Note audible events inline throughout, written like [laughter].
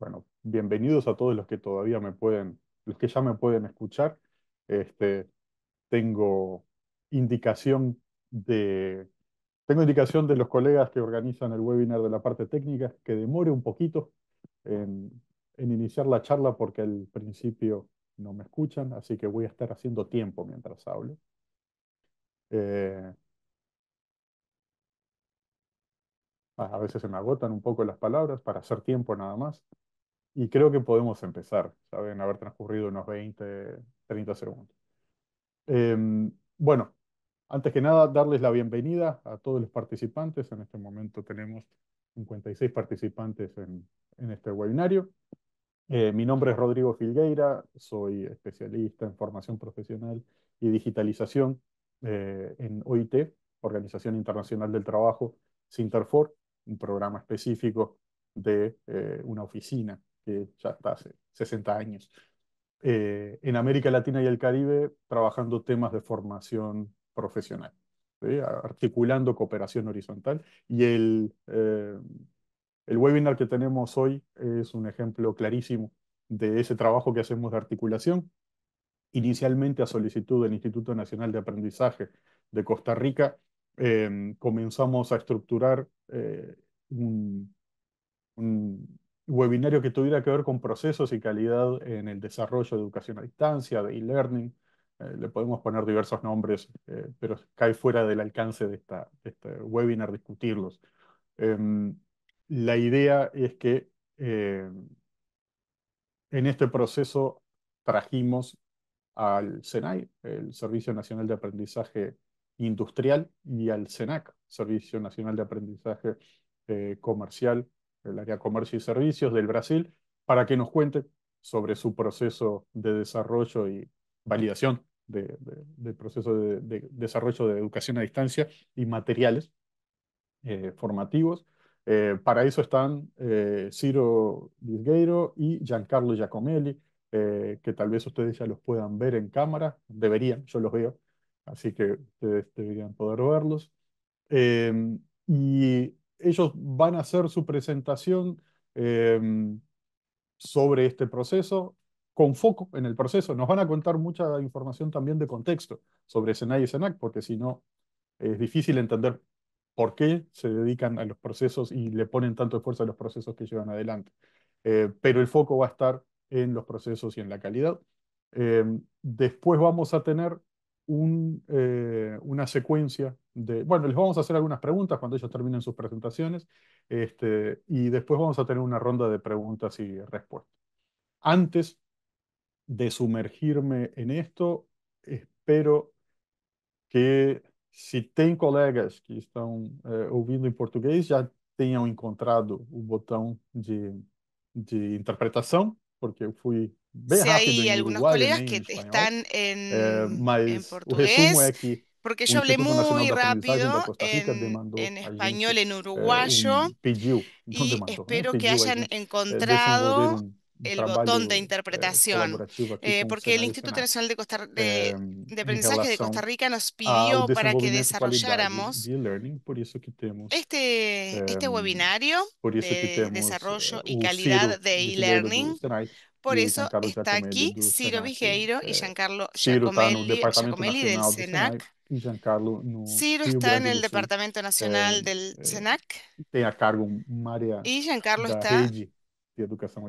bueno, bienvenidos a todos los que todavía me pueden, los que ya me pueden escuchar. Este, tengo indicación de tengo indicación de los colegas que organizan el webinar de la parte técnica que demore un poquito en, iniciar la charla porque al principio no me escuchan, así que voy a estar haciendo tiempo mientras hablo. Eh, ah, a veces se me agotan un poco las palabras para hacer tiempo nada más. Y creo que podemos empezar, saben, haber transcurrido unos 20, 30 segundos. Em, bueno, antes que nada, darles la bienvenida a todos los participantes. En este momento tenemos 56 participantes en, en este webinario. Eh, mi nombre es Rodrigo Filgueira, soy especialista en formación profesional y digitalización eh, en OIT, Organización Internacional del Trabajo, Sinterfor, un programa específico de eh, una oficina que ya está hace 60 años, eh, en América Latina y el Caribe trabajando temas de formación profesional, articulando cooperación horizontal. Y el, eh, el webinar que tenemos hoy es un ejemplo clarísimo de ese trabajo que hacemos de articulación, inicialmente a solicitud del Instituto Nacional de Aprendizaje de Costa Rica, em, comenzamos a estructurar eh, un, webinario que tuviera que ver con procesos y calidad en el desarrollo de educación a distancia, de e-learning. Eh, le podemos poner diversos nombres, eh, pero cae fuera del alcance de, esta, este webinar discutirlos. Em, la idea es que em, en este proceso trajimos al SENAI, el Servicio Nacional de Aprendizaje Industrial, y al SENAC, Servicio Nacional de Aprendizaje eh, Comercial el área comercio y servicios del Brasil, para que nos cuente sobre su proceso de desarrollo y validación de, del proceso de, desarrollo de educación a distancia y materiales eh, formativos. Eh, para eso están eh, Ciro Disgueiro y Giancarlo Giacomelli, que tal vez ustedes ya los puedan ver en cámara, deberían, yo los veo, así que ustedes deberían poder verlos. y ellos van a hacer su presentación em, sobre este proceso con foco en el proceso. Nos van a contar mucha información también de contexto sobre SENAI y SENAC, porque si no es difícil entender por qué se dedican a los procesos y le ponen tanto esfuerzo a los procesos que llevan adelante. Eh, pero el foco va a estar en los procesos y en la calidad. Em, después vamos a tener un, eh, una secuencia de... Bueno, les vamos a hacer algunas preguntas cuando ellos terminen sus presentaciones este, y después vamos a tener una ronda de preguntas y respuestas. Antes de sumergirme en esto, espero que si tem colegas que están eh, en portugués ya já encontrado el botón de, de porque fui si hay algunos colegas que están eh, en, portugués, porque yo hablé muy rápido en, español, eh, en uruguayo, y espero que hayan eh, encontrado el botón de interpretación, porque el Instituto Nacional de, de, de, Aprendizaje de Costa Rica nos pidió para que desarrolláramos este, este em, webinario de desarrollo y calidad de e-learning por eso está aquí Ciro Vigeiro y Giancarlo eh, Giacomelli, del SENAC. Ciro está en el Departamento Nacional eh, del SENAC. Eh, a cargo María. Y Giancarlo está de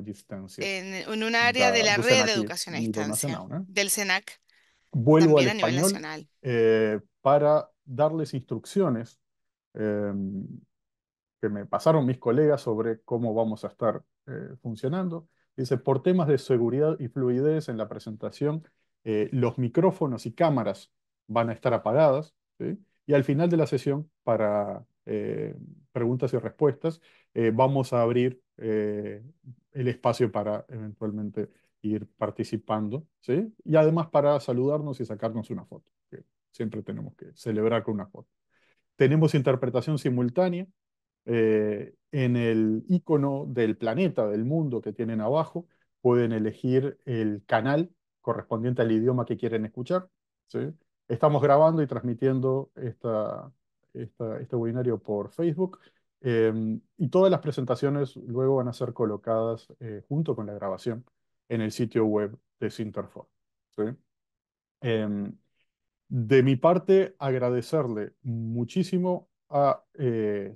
distancia. En, un área de la red de educación a distancia del SENAC. Vuelvo a nivel nacional. para darles instrucciones em, que me pasaron mis colegas sobre cómo vamos a estar funcionando. Dice, por temas de seguridad y fluidez en la presentación, eh, los micrófonos y cámaras van a estar apagadas. ¿sí? Y al final de la sesión, para eh, preguntas y respuestas, eh, vamos a abrir el espacio para eventualmente ir participando. ¿sí? Y además para saludarnos y sacarnos una foto. Que siempre tenemos que celebrar con una foto. Tenemos interpretación simultánea, eh, en el icono del planeta, del mundo que tienen abajo, pueden elegir el canal correspondiente al idioma que quieren escuchar. ¿sí? Estamos grabando y transmitiendo esta, este webinario por Facebook em, y todas las presentaciones luego van a ser colocadas eh, junto con la grabación en el sitio web de Sinterfor. Em, de mi parte, agradecerle muchísimo a eh,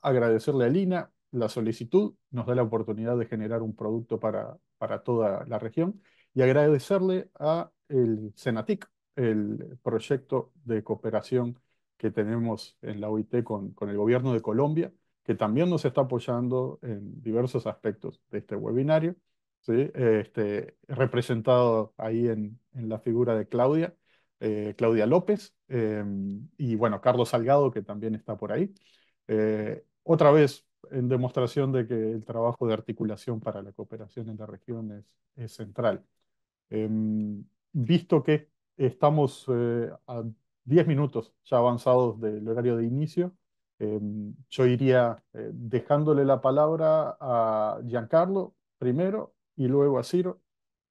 agradecerle a Lina la solicitud, nos da la oportunidad de generar un producto para, para toda la región y agradecerle a el Senatic, el proyecto de cooperación que tenemos en la OIT con, con el gobierno de Colombia, que también nos está apoyando en diversos aspectos de este webinario, ¿sí? este, representado ahí en, en la figura de Claudia, eh, Claudia López eh, y bueno, Carlos Salgado, que también está por ahí. Eh, otra vez, en demostración de que el trabajo de articulación para la cooperación en la región es, es central. Em, visto que estamos a 10 minutos ya avanzados del horario de inicio, em, yo iría dejándole la palabra a Giancarlo primero y luego a Ciro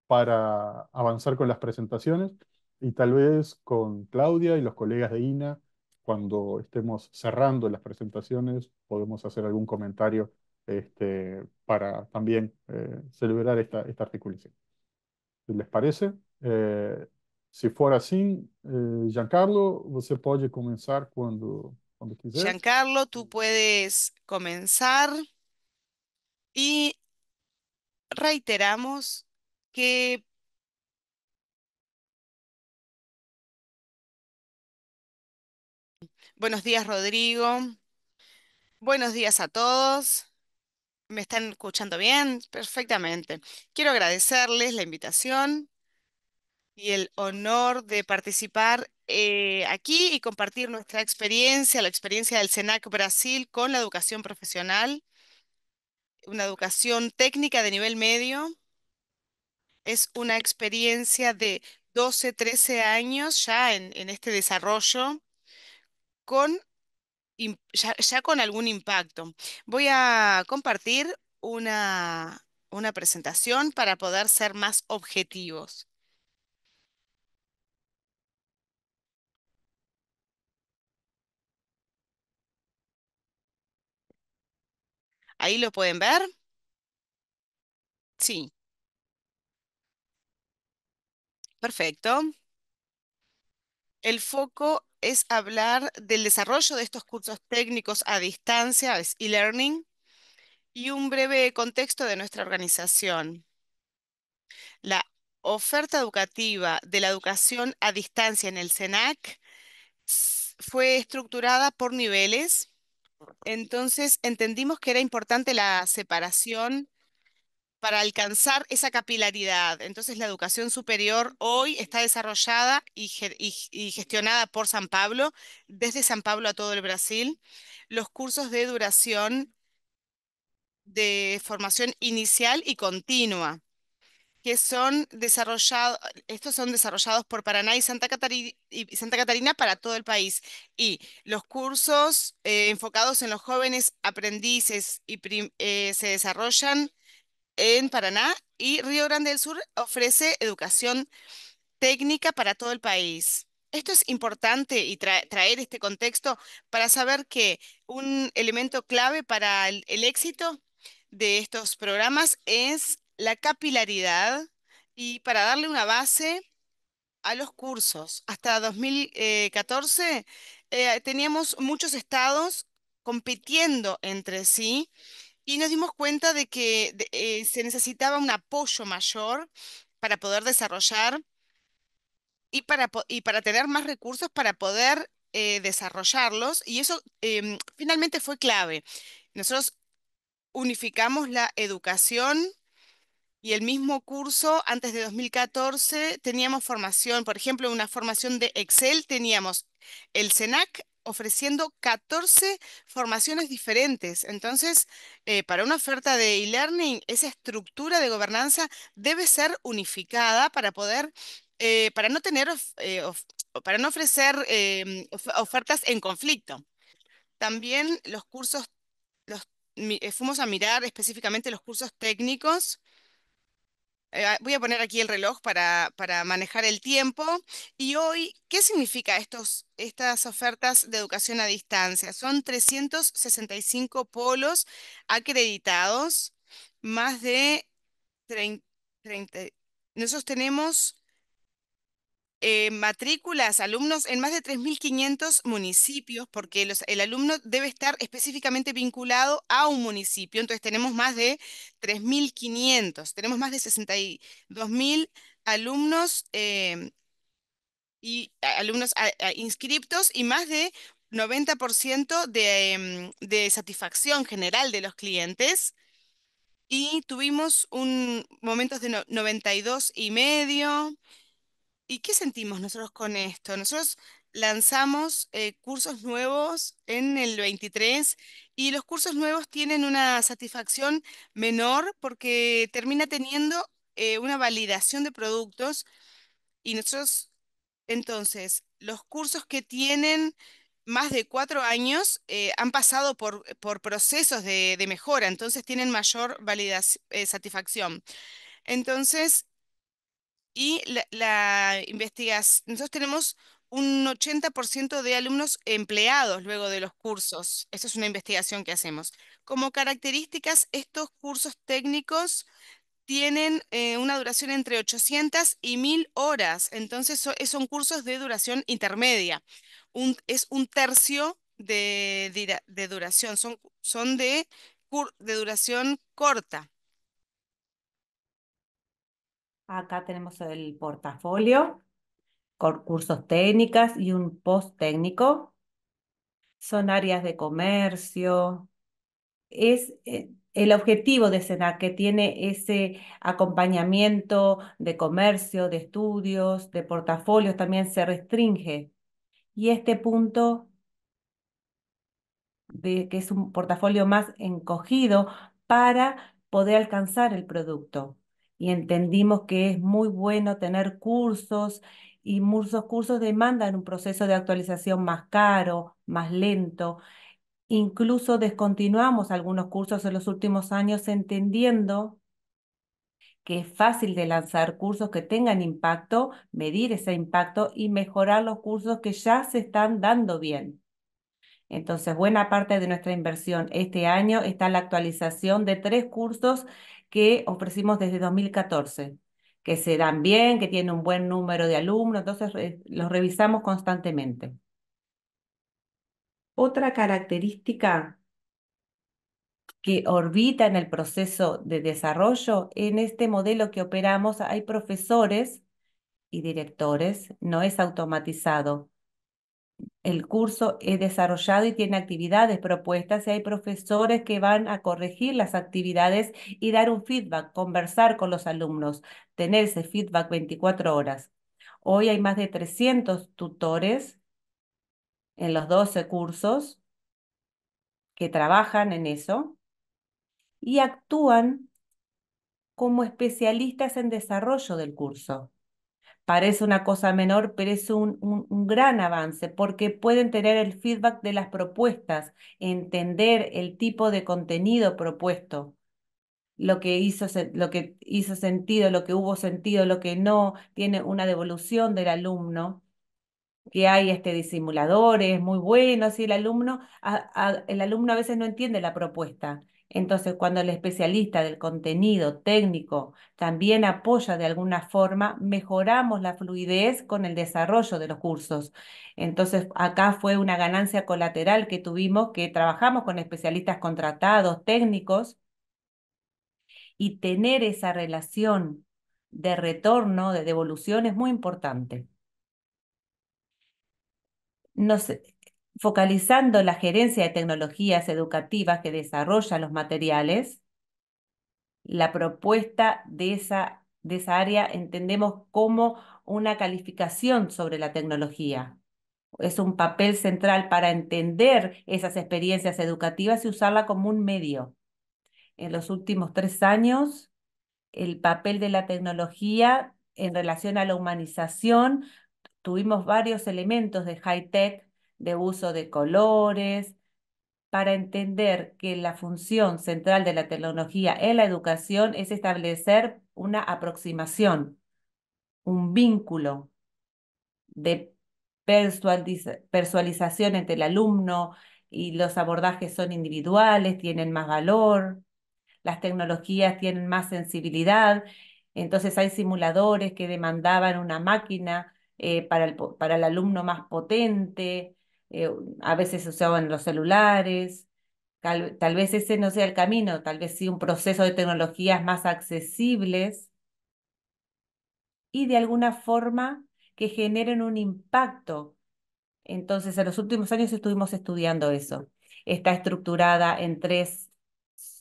para avanzar con las presentaciones y tal vez con Claudia y los colegas de INA, cuando estemos cerrando las presentaciones, podemos hacer algún comentario este, para también eh, celebrar esta, esta articulación. ¿Les parece? Eh, si fuera así, eh, Giancarlo, você puede comenzar cuando cuando Giancarlo, tú puedes comenzar y reiteramos que Buenos días, Rodrigo. Buenos días a todos. ¿Me están escuchando bien? Perfectamente. Quiero agradecerles la invitación y el honor de participar eh, aquí y compartir nuestra experiencia, la experiencia del SENAC Brasil con la educación profesional, una educación técnica de nivel medio. Es una experiencia de 12, 13 años ya en este desarrollo con, ya, con algún impacto. Voy a compartir una, una presentación para poder ser más objetivos. Ahí lo pueden ver. Sí. Perfecto. El foco es hablar del desarrollo de estos cursos técnicos a distancia, es e-learning, y un breve contexto de nuestra organización. La oferta educativa de la educación a distancia en el SENAC fue estructurada por niveles, entonces entendimos que era importante la separación para alcanzar esa capilaridad. Entonces la educación superior hoy está desarrollada y, gestionada por San Pablo, desde San Pablo a todo el Brasil. Los cursos de duración de formación inicial y continua, que son desarrollados, estos son desarrollados por Paraná y Santa, Catarina, para todo el país. Y los cursos eh, enfocados en los jóvenes aprendices y eh, se desarrollan en Paraná y Río Grande del Sur ofrece educación técnica para todo el país. Esto es importante y traer este contexto para saber que un elemento clave para el, éxito de estos programas es la capilaridad y para darle una base a los cursos. Hasta 2014 eh, eh, teníamos muchos estados compitiendo entre sí y nos dimos cuenta de que eh, se necesitaba un apoyo mayor para poder desarrollar y para, para tener más recursos para poder eh, desarrollarlos y eso em, finalmente fue clave. Nosotros unificamos la educación y el mismo curso antes de 2014 teníamos formación, por ejemplo, una formación de Excel, teníamos el SENAC, ofreciendo 14 formaciones diferentes. Entonces, eh, para una oferta de e-learning, esa estructura de gobernanza debe ser unificada para poder, eh, para no tener, eh, para no ofrecer em, ofertas en conflicto. También los cursos, fuimos a mirar específicamente los cursos técnicos eh, voy a poner aquí el reloj para, manejar el tiempo. Y hoy, ¿qué significa estos, estas ofertas de educación a distancia? Son 365 polos acreditados, más de 30, 30 nosotros tenemos eh, matrículas, alumnos en más de 3.500 municipios, porque el alumno debe estar específicamente vinculado a un municipio. Entonces tenemos más de 3.500, tenemos más de 62.000 alumnos. Eh, y alumnos inscriptos y más de 90% em, de, satisfacción general de los clientes y tuvimos un, momentos de 92,5% y medio, ¿Y qué sentimos nosotros con esto? Nosotros lanzamos eh, cursos nuevos en el 23 y los cursos nuevos tienen una satisfacción menor porque termina teniendo eh, una validación de productos y nosotros, entonces, los cursos que tienen más de cuatro años eh, han pasado por, por procesos de, de, mejora, entonces tienen mayor validación, satisfacción. Entonces, y la, investigación, nosotros tenemos un 80% de alumnos empleados luego de los cursos. Esa es una investigación que hacemos. Como características, estos cursos técnicos tienen eh, una duración entre 800 y 1000 horas. Entonces, son cursos de duración intermedia. es un tercio de, de duración. Son, son de, de duración corta. Acá tenemos el portafolio con cursos técnicas y un post técnico. Son áreas de comercio. Es eh, el objetivo de SENAC que tiene ese acompañamiento de comercio, de estudios, de portafolios, también se restringe. Y este punto, que es un portafolio más encogido para poder alcanzar el producto y entendimos que es muy bueno tener cursos y muchos cursos demandan un proceso de actualización más caro, más lento. Incluso descontinuamos algunos cursos en los últimos años entendiendo que es fácil de lanzar cursos que tengan impacto, medir ese impacto y mejorar los cursos que ya se están dando bien. Entonces, buena parte de nuestra inversión este año está en la actualización de tres cursos que ofrecimos desde 2014, que se dan bien, que tienen un buen número de alumnos, entonces eh, los revisamos constantemente. Otra característica que orbita en el proceso de desarrollo, en este modelo que operamos hay profesores y directores, no es automatizado el curso es desarrollado y tiene actividades propuestas y hay profesores que van a corregir las actividades y dar un feedback, conversar con los alumnos, tener ese feedback 24 horas. Hoy hay más de 300 tutores en los 12 cursos que trabajan en eso y actúan como especialistas en desarrollo del curso parece una cosa menor, pero es un, gran avance porque pueden tener el feedback de las propuestas, entender el tipo de contenido propuesto, lo que hizo, lo que hizo sentido, lo que hubo sentido, lo que no, tiene una devolución del alumno que hay este disimuladores muy bueno, y el alumno el alumno a veces no entiende la propuesta entonces, cuando el especialista del contenido técnico también apoya de alguna forma, mejoramos la fluidez con el desarrollo de los cursos. Entonces, acá fue una ganancia colateral que tuvimos, que trabajamos con especialistas contratados, técnicos, y tener esa relación de retorno, de devolución, es muy importante. No sé focalizando la gerencia de tecnologías educativas que desarrollan los materiales, la propuesta de esa, de esa área entendemos como una calificación sobre la tecnología. Es un papel central para entender esas experiencias educativas y usarla como un medio. En los últimos tres años, el papel de la tecnología en relación a la humanización, tuvimos varios elementos de high-tech de uso de colores, para entender que la función central de la tecnología en la educación es establecer una aproximación, un vínculo de personalización entre el alumno y los abordajes son individuales, tienen más valor, las tecnologías tienen más sensibilidad, entonces hay simuladores que demandaban una máquina eh, para el alumno más potente, eh, a veces se usaban los celulares, tal, vez ese no sea el camino, tal vez sí un proceso de tecnologías más accesibles y de alguna forma que generen un impacto. Entonces, en los últimos años estuvimos estudiando eso. Está estructurada en tres,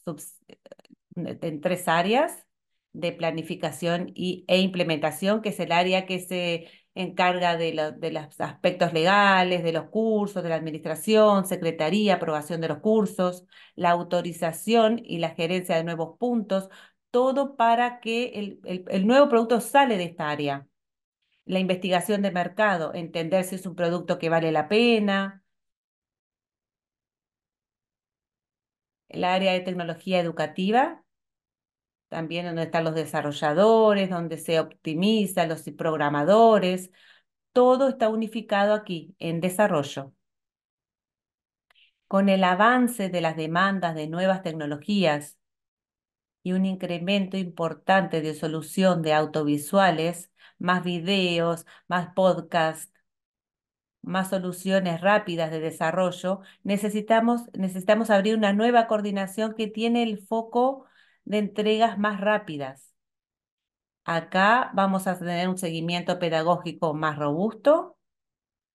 eh, en tres áreas de planificación y, e implementación, que es el área que se encarga de, de, los aspectos legales, de los cursos, de la administración, secretaría, aprobación de los cursos, la autorización y la gerencia de nuevos puntos, todo para que el nuevo producto sale de esta área. La investigación de mercado, entender si es un producto que vale la pena. El área de tecnología educativa, también donde están los desarrolladores, donde se optimizan los programadores, todo está unificado aquí en desarrollo. Con el avance de las demandas de nuevas tecnologías y un incremento importante de solución de autovisuales, más videos, más podcasts, más soluciones rápidas de desarrollo, necesitamos, necesitamos abrir una nueva coordinación que tiene el foco de entregas más rápidas. Acá vamos a tener un seguimiento pedagógico más robusto,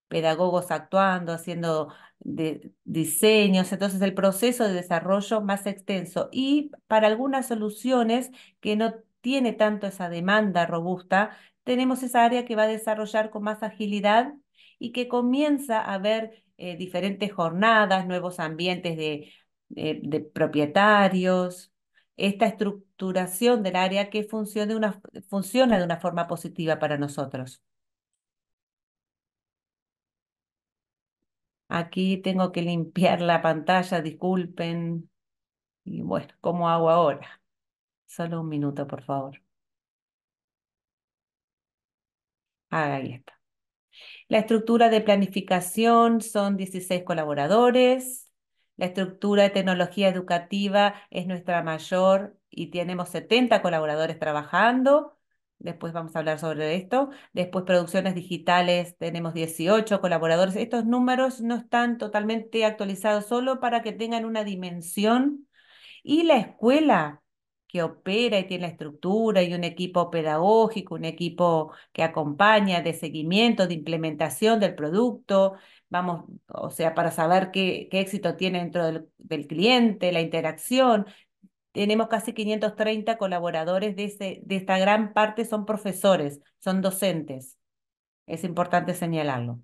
pedagogos actuando, haciendo de diseños, entonces el proceso de desarrollo más extenso y para algunas soluciones que no tiene tanto esa demanda robusta, tenemos esa área que va a desarrollar con más agilidad y que comienza a ver eh, diferentes jornadas, nuevos ambientes de eh, propietarios, esta estructuración del área que funciona de una forma positiva para nosotros. Aquí tengo que limpiar la pantalla, disculpen. Y bueno, ¿cómo hago ahora? Solo un minuto, por favor. Ahí está. La estructura de planificación son 16 colaboradores. La estructura de tecnología educativa es nuestra mayor y tenemos 70 colaboradores trabajando. Después vamos a hablar sobre esto. Después producciones digitales, tenemos 18 colaboradores. Estos números no están totalmente actualizados solo para que tengan una dimensión. Y la escuela que opera y tiene la estructura y un equipo pedagógico, un equipo que acompaña de seguimiento, de implementación del producto, vamos, o sea, para saber qué, éxito tiene dentro del, cliente, la interacción. Tenemos casi 530 colaboradores de, ese, de esta gran parte, son profesores, son docentes. Es importante señalarlo.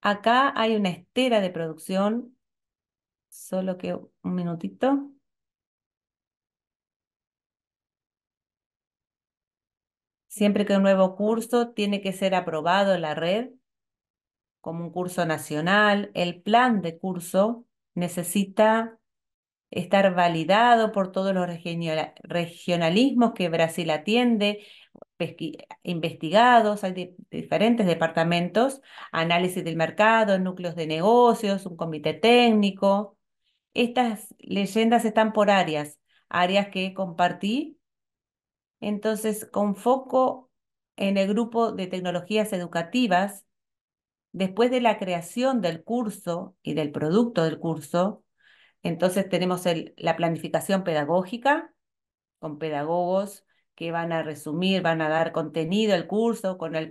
Acá hay una estera de producción, solo que un minutito. Siempre que un nuevo curso tiene que ser aprobado en la red como un curso nacional, el plan de curso necesita estar validado por todos los regionalismos que Brasil atiende, investigados, hay diferentes departamentos, análisis del mercado, núcleos de negocios, un comité técnico. Estas leyendas están por áreas, áreas que compartí entonces, con foco en el grupo de tecnologías educativas, después de la creación del curso y del producto del curso, entonces tenemos la planificación pedagógica con pedagogos que van a resumir, van a dar contenido al curso con el,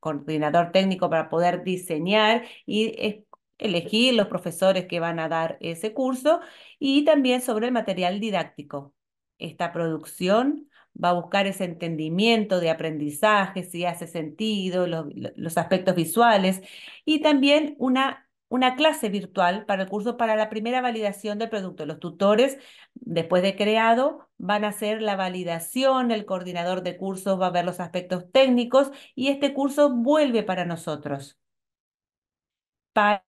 coordinador técnico para poder diseñar y elegir los profesores que van a dar ese curso y también sobre el material didáctico. Esta producción va a buscar ese entendimiento de aprendizaje, si hace sentido, los, aspectos visuales, y también una una clase virtual para el curso para la primera validación del producto. Los tutores, después de creado, van a hacer la validación, el coordinador de cursos va a ver los aspectos técnicos y este curso vuelve para nosotros para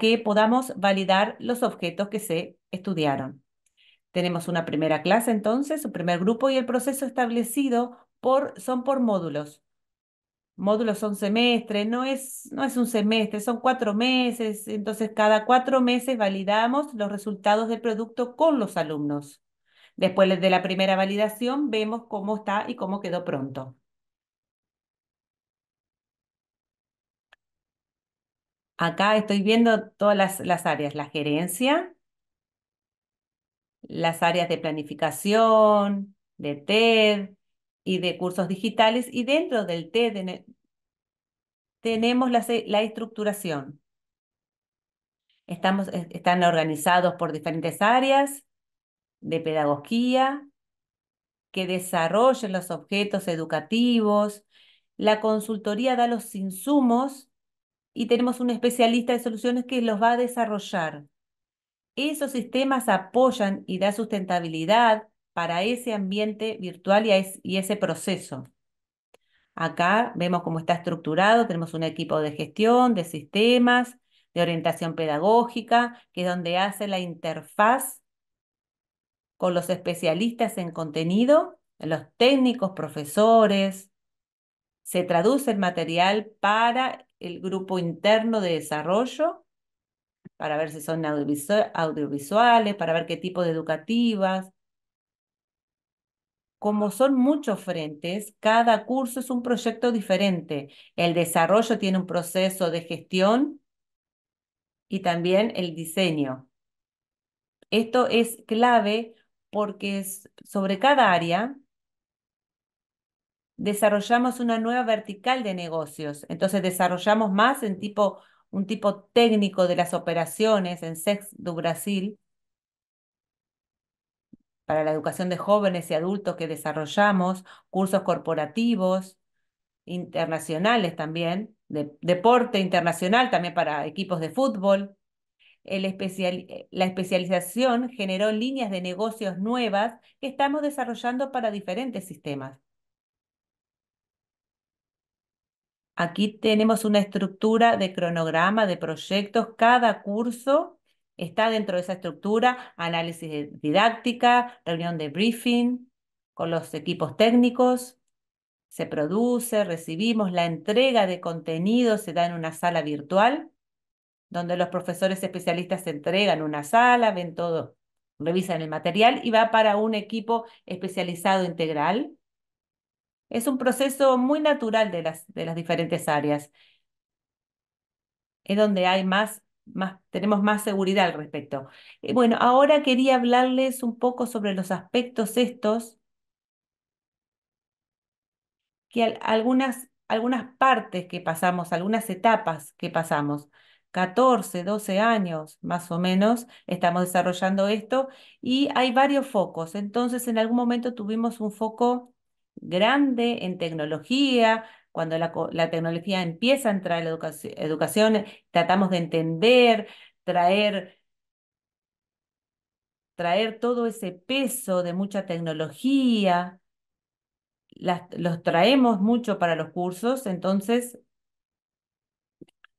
que podamos validar los objetos que se estudiaron. Tenemos una primera clase entonces, un primer grupo y el proceso establecido por, son por módulos. Módulos son semestres, no es, no es un semestre, son cuatro meses. Entonces, cada cuatro meses validamos los resultados del producto con los alumnos. Después de la primera validación, vemos cómo está y cómo quedó pronto. Acá estoy viendo todas las áreas, la gerencia, las áreas de planificación, de TED y de cursos digitales. Y dentro del TED tenemos la, la estructuración. Estamos, están organizados por diferentes áreas de pedagogía que desarrollan los objetos educativos. La consultoría da los insumos y tenemos un especialista de soluciones que los va a desarrollar esos sistemas apoyan y dan sustentabilidad para ese ambiente virtual y, y ese proceso. Acá vemos cómo está estructurado, tenemos un equipo de gestión, de sistemas, de orientación pedagógica, que es donde hace la interfaz con los especialistas en contenido, los técnicos, profesores. Se traduce el material para el grupo interno de desarrollo para ver si son audiovisuales, para ver qué tipo de educativas. Como son muchos frentes, cada curso es un proyecto diferente. El desarrollo tiene un proceso de gestión y también el diseño. Esto es clave porque sobre cada área desarrollamos una nueva vertical de negocios. Entonces desarrollamos más en tipo un tipo técnico de las operaciones en SEX do Brasil, para la educación de jóvenes y adultos que desarrollamos, cursos corporativos, internacionales también, de, deporte internacional también para equipos de fútbol. Eh, la especialización generó líneas de negocios nuevas que estamos desarrollando para diferentes sistemas. Aquí tenemos una estructura de cronograma, de proyectos. Cada curso está dentro de esa estructura, análisis didáctica, reunión de briefing con los equipos técnicos. Se produce, recibimos, la entrega de contenido se da en una sala virtual, donde los profesores especialistas se entregan una sala, ven todo, revisan el material y va para un equipo especializado integral es un proceso muy natural de las, de las diferentes áreas. Es donde hay más, más, tenemos más seguridad al respecto. Eh, bueno, ahora quería hablarles un poco sobre los aspectos estos, que algunas, algunas partes que pasamos, algunas etapas que pasamos. 14, 12 años más o menos estamos desarrollando esto y hay varios focos. Entonces, en algún momento tuvimos un foco grande en tecnología, cuando la, tecnología empieza a entrar en la educación, tratamos de entender, traer traer todo ese peso de mucha tecnología, los traemos mucho para los cursos, entonces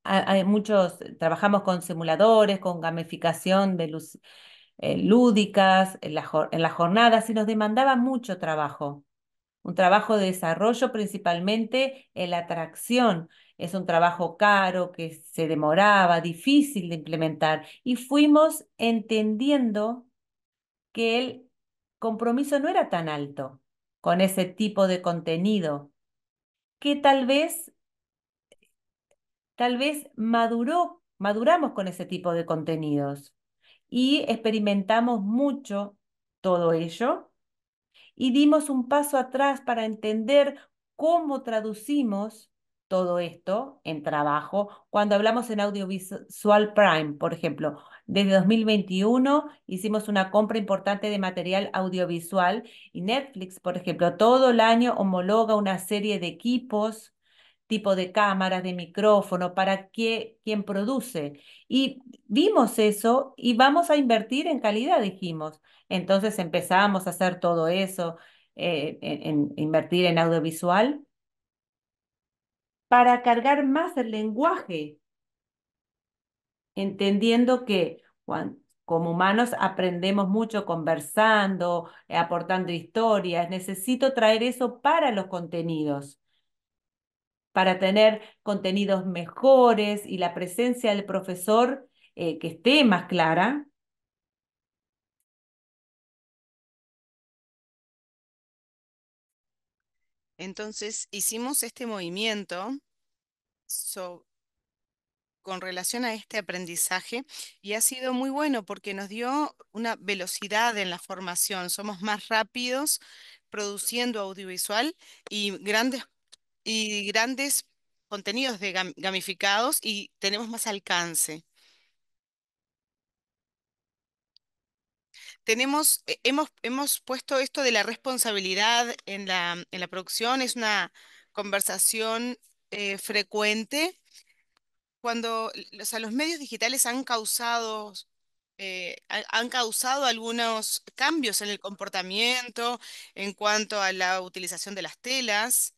hay muchos, trabajamos con simuladores, con gamificación de luz, eh, lúdicas en, en las jornadas y nos demandaba mucho trabajo un trabajo de desarrollo principalmente en la atracción. Es un trabajo caro que se demoraba, difícil de implementar. Y fuimos entendiendo que el compromiso no era tan alto con ese tipo de contenido, que tal vez, tal vez maduró, maduramos con ese tipo de contenidos y experimentamos mucho todo ello y dimos un paso atrás para entender cómo traducimos todo esto en trabajo. Cuando hablamos en Audiovisual Prime, por ejemplo, desde 2021 hicimos una compra importante de material audiovisual y Netflix, por ejemplo, todo el año homologa una serie de equipos tipo de cámaras, de micrófono, para qué, quién produce. Y vimos eso y vamos a invertir en calidad, dijimos. Entonces empezamos a hacer todo eso, eh, invertir en audiovisual, para cargar más el lenguaje, entendiendo que como humanos aprendemos mucho conversando, eh, aportando historias. Necesito traer eso para los contenidos para tener contenidos mejores y la presencia del profesor eh, que esté más clara. Entonces hicimos este movimiento con relación a este aprendizaje y ha sido muy bueno porque nos dio una velocidad en la formación. Somos más rápidos produciendo audiovisual y grandes y grandes contenidos gamificados y tenemos más alcance. Eh, hemos, puesto esto de la responsabilidad en la, producción, es una conversación eh, frecuente. Cuando o los medios digitales han causado eh, han causado algunos cambios en el comportamiento en cuanto a la utilización de las telas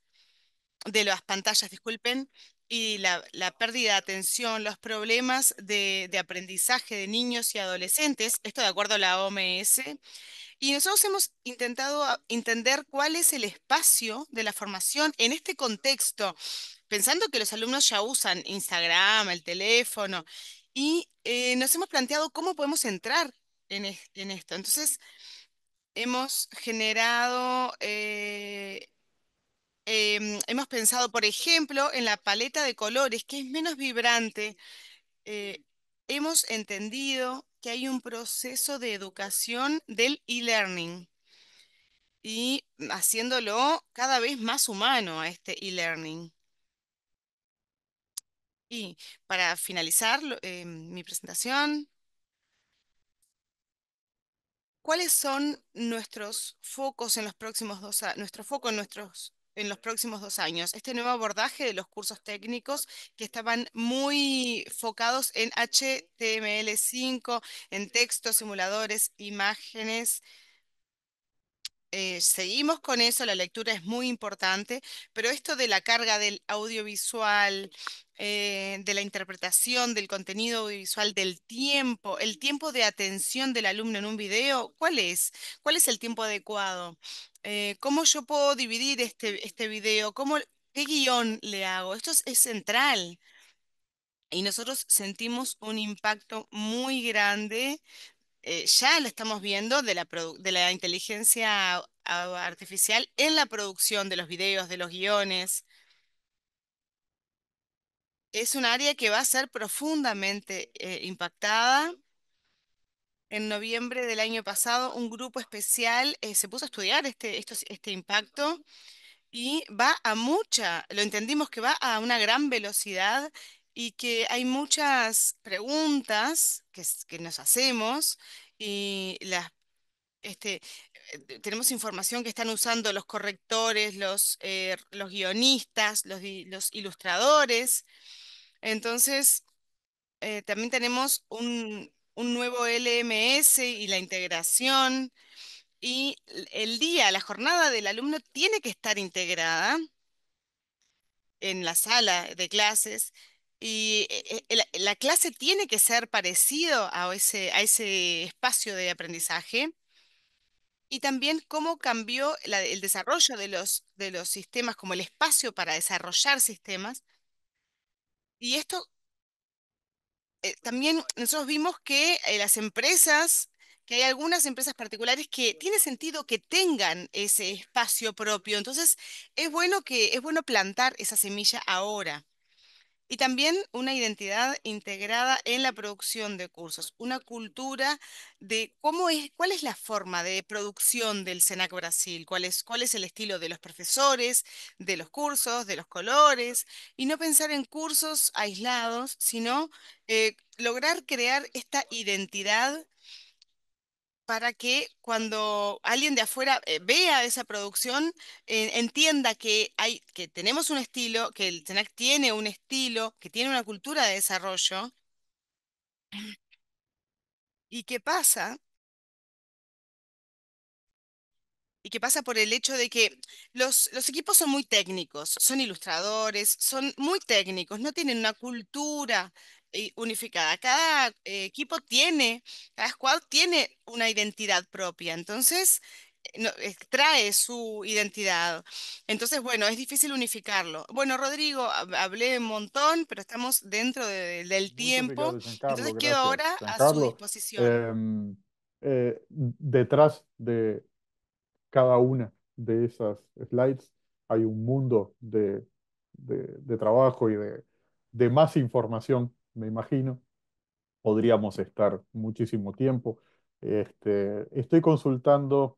de las pantallas, disculpen, y la, pérdida de atención, los problemas de, aprendizaje de niños y adolescentes, esto de acuerdo a la OMS, y nosotros hemos intentado entender cuál es el espacio de la formación en este contexto, pensando que los alumnos ya usan Instagram, el teléfono, y eh, nos hemos planteado cómo podemos entrar en, esto. Entonces, hemos generado... Eh, Em, hemos pensado, por ejemplo, en la paleta de colores, que es menos vibrante. Eh, hemos entendido que hay un proceso de educación del e-learning y haciéndolo cada vez más humano a este e-learning. Y para finalizar em, mi presentación, ¿cuáles son nuestros focos en los próximos dos años? Nuestro foco en nuestros en los próximos dos años, este nuevo abordaje de los cursos técnicos que estaban muy focados en HTML5, en textos, simuladores, imágenes, eh, seguimos con eso, la lectura es muy importante, pero esto de la carga del audiovisual, eh, de la interpretación del contenido audiovisual, del tiempo, el tiempo de atención del alumno en un video, ¿cuál es? ¿Cuál es el tiempo adecuado? Eh, ¿Cómo yo puedo dividir este, este video? ¿Qué guión le hago? Esto es central. Y nosotros sentimos un impacto muy grande eh, ya lo estamos viendo de la, inteligencia artificial en la producción de los videos, de los guiones. Es un área que va a ser profundamente eh, impactada. En noviembre del año pasado, un grupo especial eh, se puso a estudiar este, este impacto y va a mucha, lo entendimos que va a una gran velocidad y que hay muchas preguntas que, nos hacemos y las, este, eh, tenemos información que están usando los correctores, los, eh, los guionistas, los, ilustradores. Entonces, eh, también tenemos un, un nuevo LMS y la integración. Y el día, la jornada del alumno tiene que estar integrada en la sala de clases y eh, eh, la clase tiene que ser parecido a ese, a ese espacio de aprendizaje y también cómo cambió el desarrollo de los, sistemas, como el espacio para desarrollar sistemas. Y esto eh, también nosotros vimos que las empresas, que hay algunas empresas particulares que tiene sentido que tengan ese espacio propio. Entonces, es bueno que es bueno plantar esa semilla ahora. Y también una identidad integrada en la producción de cursos, una cultura de cómo es, cuál es la forma de producción del SENAC Brasil, cuál es, cuál es el estilo de los profesores, de los cursos, de los colores, y no pensar en cursos aislados, sino eh, lograr crear esta identidad para que cuando alguien de afuera eh, vea esa producción, eh, entienda que, hay, que tenemos un estilo, que el TENAC tiene un estilo, que tiene una cultura de desarrollo. ¿Y qué pasa? y qué pasa por el hecho de que los, equipos son muy técnicos, son ilustradores, son muy técnicos, no tienen una cultura unificada. Cada eh, equipo tiene, cada squad tiene una identidad propia. Entonces, eh, extrae su identidad. Entonces, bueno, es difícil unificarlo. Bueno, Rodrigo, hablé un montón, pero estamos dentro del tiempo. Entonces quedo ahora a su disposición. Em, eh, detrás de cada una de esas slides hay un mundo de, trabajo y de, de más información me imagino. Podríamos estar muchísimo tiempo. Este, estoy consultando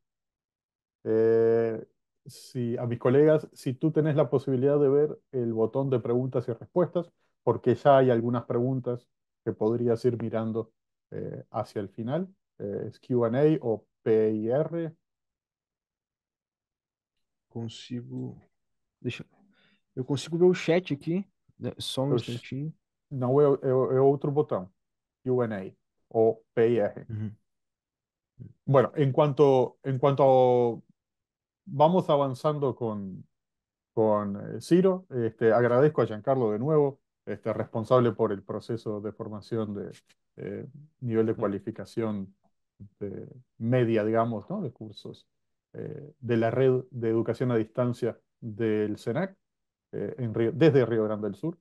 eh, si, a mis colegas si tú tenés la posibilidad de ver el botón de preguntas y respuestas, porque ya hay algunas preguntas que podrías ir mirando eh, hacia el final. Eh, es QA o PIR. Consigo. Deixa. consigo ver el chat aquí. No, é, eh, otro botón. outro UNA Bueno, en cuanto, en cuanto vamos avanzando con, con eh, Ciro, este, agradezco a Giancarlo de nuevo, este, responsable por el proceso de formación de eh, nivel de cualificación este, media, digamos, ¿no? de cursos de la red de educación a distancia del SENAC e en desde Río Grande del Sur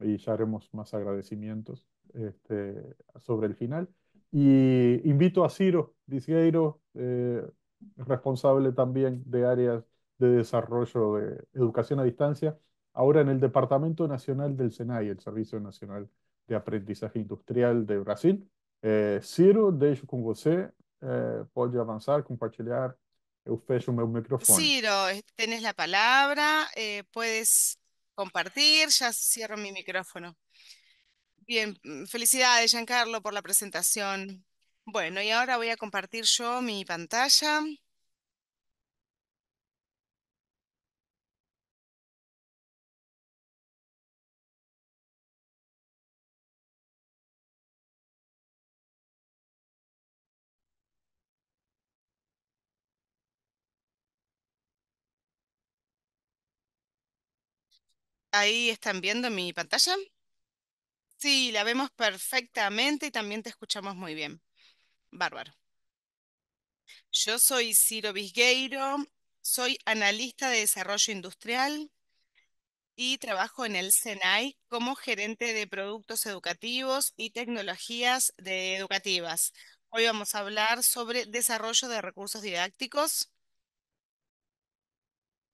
y ya haremos más agradecimientos este, sobre el final. Y invito a Ciro Disgueiro, eh, responsable también de áreas de desarrollo de educación a distancia, ahora en el Departamento Nacional del SENAI, el Servicio Nacional de Aprendizaje Industrial de Brasil. Eh, Ciro, deixo com você, eh, pode avançar, compartilhar, eu fecho meu Ciro, tienes la palabra, eh, puedes compartir. Ya cierro mi micrófono. Bien, mm, felicidades Giancarlo por la presentación. Bueno, y ahora voy a compartir yo mi pantalla. Ahí están viendo mi pantalla. Sí, la vemos perfectamente y también te escuchamos muy bien. Bárbaro. Yo soy Ciro Visgueiro, soy analista de desarrollo industrial y trabajo en el SENAI como gerente de productos educativos y tecnologías educativas. Hoy vamos a hablar sobre desarrollo de recursos didácticos.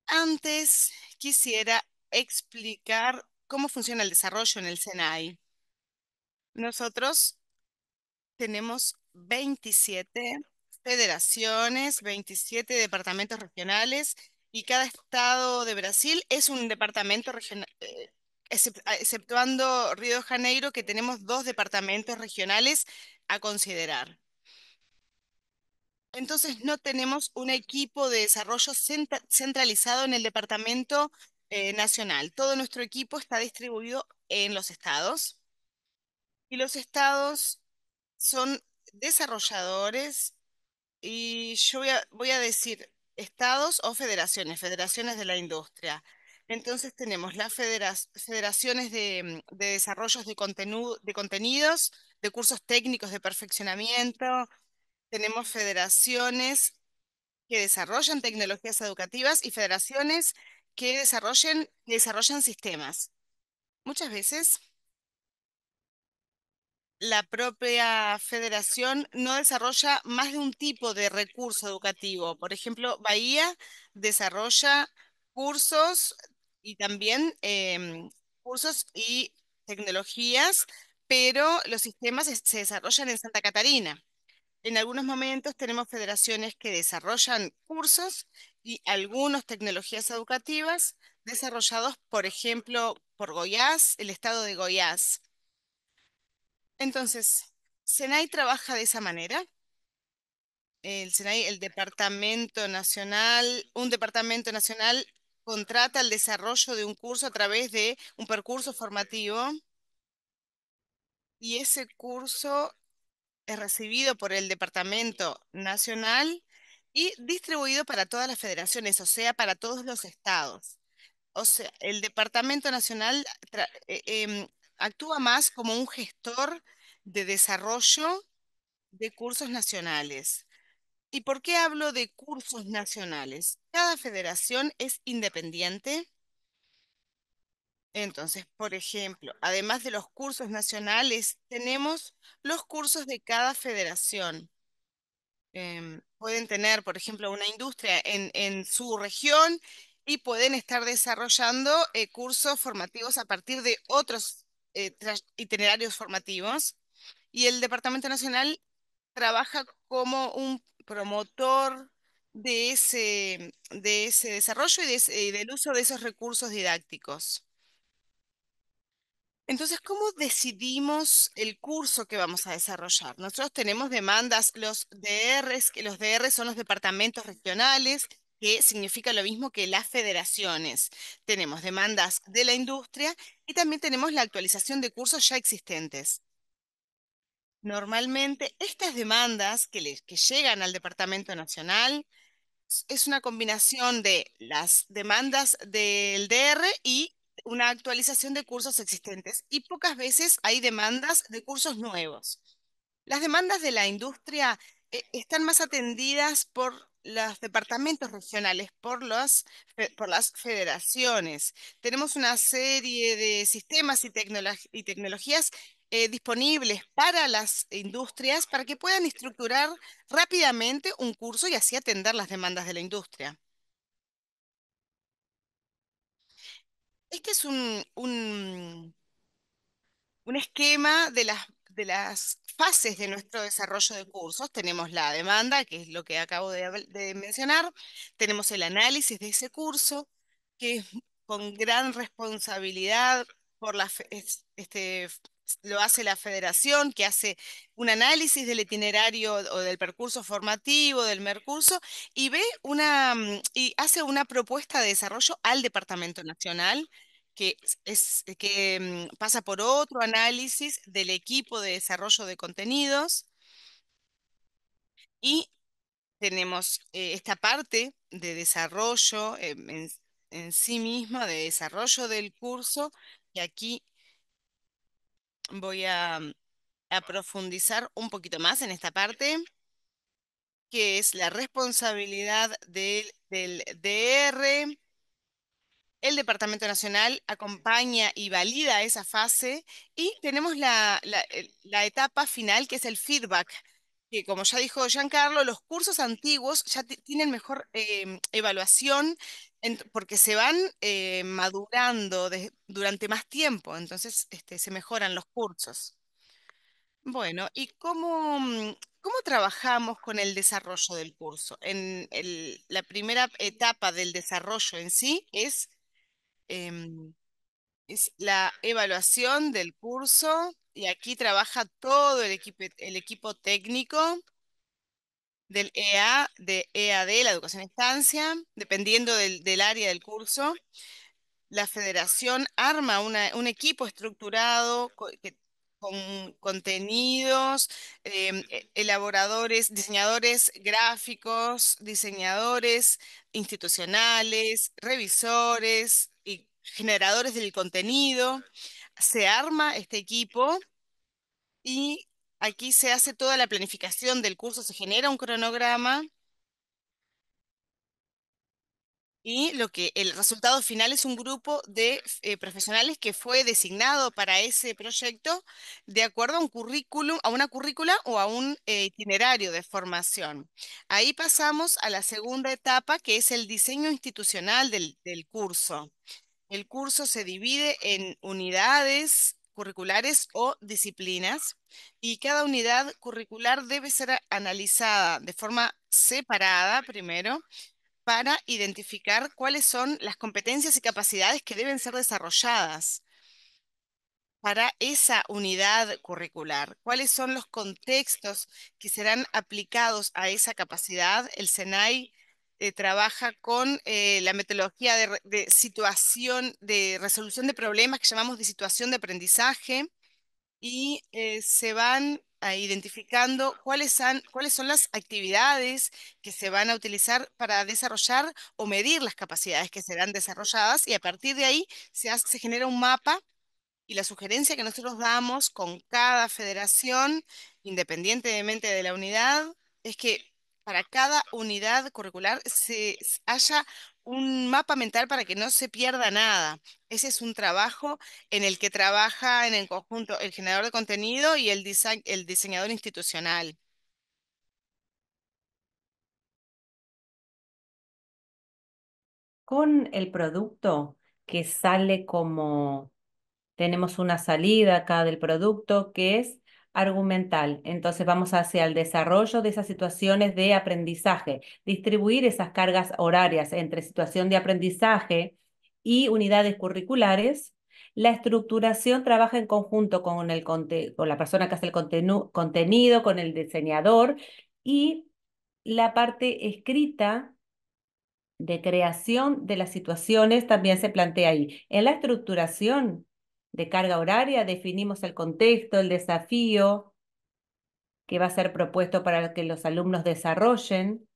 Antes quisiera explicar cómo funciona el desarrollo en el SENAI. Nosotros tenemos 27 federaciones, 27 departamentos regionales y cada estado de Brasil es un departamento regional, eh, ah, exceptuando Río de Janeiro, que tenemos dos departamentos regionales a considerar. Entonces no tenemos un equipo de desarrollo centralizado en el departamento eh, nacional. Todo nuestro equipo está distribuido en los estados y los estados son desarrolladores y yo voy a, decir estados o federaciones, federaciones de la industria. Entonces tenemos las federaciones de, desarrollos de, de contenidos, de cursos técnicos de perfeccionamiento, tenemos federaciones que desarrollan tecnologías educativas y federaciones que desarrollen, desarrollan sistemas. Muchas veces la propia federación no desarrolla más de un tipo de recurso educativo. Por ejemplo, Bahía desarrolla cursos y también em, cursos y tecnologías, pero los sistemas se desarrollan en Santa Catarina. En algunos momentos tenemos federaciones que desarrollan cursos y algunas tecnologías educativas desarrollados, por ejemplo, por Goiás, el estado de Goiás. Entonces, SENAI trabaja de esa manera. El SENAI, el Departamento Nacional, un Departamento Nacional contrata el desarrollo de un curso a través de un percurso formativo y ese curso es recibido por el Departamento Nacional y distribuido para todas las federaciones, o sea, para todos los estados. O sea, el Departamento Nacional eh, em, actúa más como un gestor de desarrollo de cursos nacionales. ¿Y por qué hablo de cursos nacionales? Cada federación es independiente. Entonces, por ejemplo, además de los cursos nacionales, tenemos los cursos de cada federación. Em, pueden tener, por ejemplo, una industria en, su región y pueden estar desarrollando eh, cursos formativos a partir de otros eh, itinerarios formativos. Y el Departamento Nacional trabaja como un promotor de ese, desarrollo y del uso de esos recursos didácticos. Entonces, ¿cómo decidimos el curso que vamos a desarrollar? Nosotros tenemos demandas, los DRs, que los DR son los departamentos regionales, que significa lo mismo que las federaciones. Tenemos demandas de la industria y también tenemos la actualización de cursos ya existentes. Normalmente, estas demandas que, que llegan al Departamento Nacional es una combinación de las demandas del DR y una actualización de cursos existentes y pocas veces hay demandas de cursos nuevos. Las demandas de la industria eh, están más atendidas por los departamentos regionales, por, los, por las federaciones. Tenemos una serie de sistemas y, tecnologías eh, disponibles para las industrias para que puedan estructurar rápidamente un curso y así atender las demandas de la industria. Este es un, esquema de las, fases de nuestro desarrollo de cursos. Tenemos la demanda, que es lo que acabo de, mencionar. Tenemos el análisis de ese curso, que es con gran responsabilidad por este, lo hace la federación, que hace un análisis del itinerario o del percurso formativo, del mercurso, y ve y hace una propuesta de desarrollo al Departamento Nacional que, es, eh, que mm, pasa por otro análisis del equipo de desarrollo de contenidos y tenemos eh, esta parte de desarrollo en, sí misma, de desarrollo del curso, y aquí voy mm, a, profundizar un poquito más en esta parte, que es la responsabilidad del DR, el Departamento Nacional acompaña y valida esa fase y tenemos la, etapa final que es el feedback, que como ya dijo Giancarlo, los cursos antiguos ya tienen mejor em, evaluación porque se van eh, madurando durante más tiempo, entonces este, se mejoran los cursos. Bueno, ¿y mm, cómo, trabajamos con el desarrollo del curso? En la primera etapa del desarrollo en sí es Em, es la evaluación del curso y aquí trabaja todo el equipo, el equipo técnico del EA, de EAD, la educación a distancia, dependiendo del, área del curso. La federación arma un equipo estructurado con, contenidos, em, e, elaboradores, diseñadores gráficos, diseñadores institucionales, revisores, generadores del contenido, se arma este equipo y aquí se hace toda la planificación del curso, se genera un cronograma y lo que el resultado final es un grupo de eh, profesionales que fue designado para ese proyecto de acuerdo a un currículum, a una currícula o a un eh, itinerario de formación. Ahí pasamos a la segunda etapa que es el diseño institucional del curso. El curso se divide en unidades curriculares o disciplinas y cada unidad curricular debe ser analizada de forma separada primero para identificar cuáles son las competencias y capacidades que deben ser desarrolladas para esa unidad curricular? ¿Cuáles son los contextos que serán aplicados a esa capacidad? El SENAI eh, trabaja con eh, la metodología de, situación, de resolución de problemas que llamamos de situación de aprendizaje y eh, se van ah, identificando cuáles, cuáles son las actividades que se van a utilizar para desarrollar o medir las capacidades que serán desarrolladas y a partir de ahí se, se genera un mapa y la sugerencia que nosotros damos con cada federación, independientemente de la unidad, es que para cada unidad curricular se haya un mapa mental para que no se pierda nada. Ese es un trabajo en el que trabaja en el conjunto el generador de contenido y el, el diseñador institucional. Con el producto que sale como, tenemos una salida acá del producto que es argumental. Entonces vamos hacia el desarrollo de esas situaciones de aprendizaje, distribuir esas cargas horarias entre situación de aprendizaje y unidades curriculares. La estructuración trabaja en conjunto con, el la persona que hace el contenido, con el diseñador y la parte escrita de creación de las situaciones también se plantea ahí. En la estructuración de carga horaria, definimos el contexto, el desafío que va a ser propuesto para que los alumnos desarrollen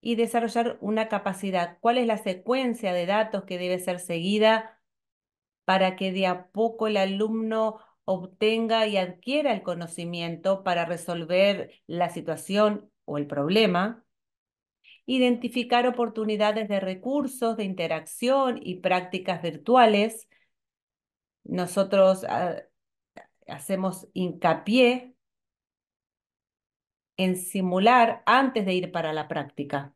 y desarrollar una capacidad. ¿Cuál es la secuencia de datos que debe ser seguida para que de a poco el alumno obtenga y adquiera el conocimiento para resolver la situación o el problema? Identificar oportunidades de recursos, de interacción y prácticas virtuales nosotros ah, hacemos hincapié en simular antes de ir para la práctica.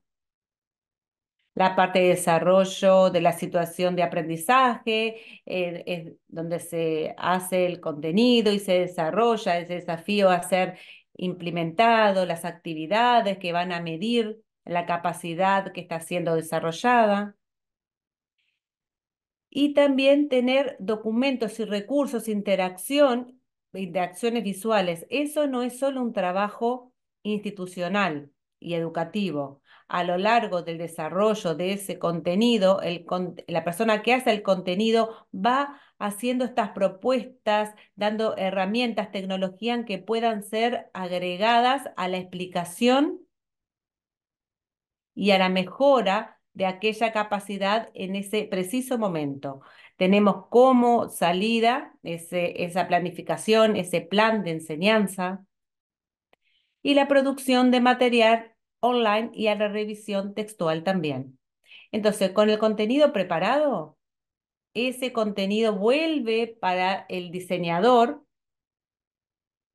La parte de desarrollo de la situación de aprendizaje, eh, es donde se hace el contenido y se desarrolla ese desafío a ser implementado, las actividades que van a medir la capacidad que está siendo desarrollada y también tener documentos y recursos, interacción, interacciones visuales. Eso no es solo un trabajo institucional y educativo. A lo largo del desarrollo de ese contenido, la persona que hace el contenido va haciendo estas propuestas, dando herramientas, tecnología que puedan ser agregadas a la explicación y a la mejora de aquella capacidad en ese preciso momento. Tenemos como salida ese, esa planificación, ese plan de enseñanza y la producción de material online y a la revisión textual también. Entonces, con el contenido preparado, ese contenido vuelve para el diseñador,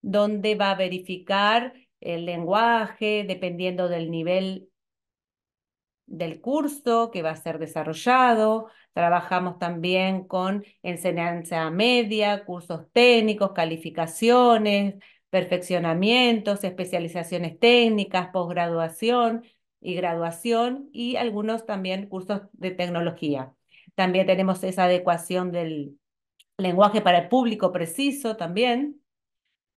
donde va a verificar el lenguaje, dependiendo del nivel del curso que va a ser desarrollado. Trabajamos también con enseñanza media, cursos técnicos, calificaciones, perfeccionamientos, especializaciones técnicas, posgraduación y graduación y algunos también cursos de tecnología. También tenemos esa adecuación del lenguaje para el público preciso también,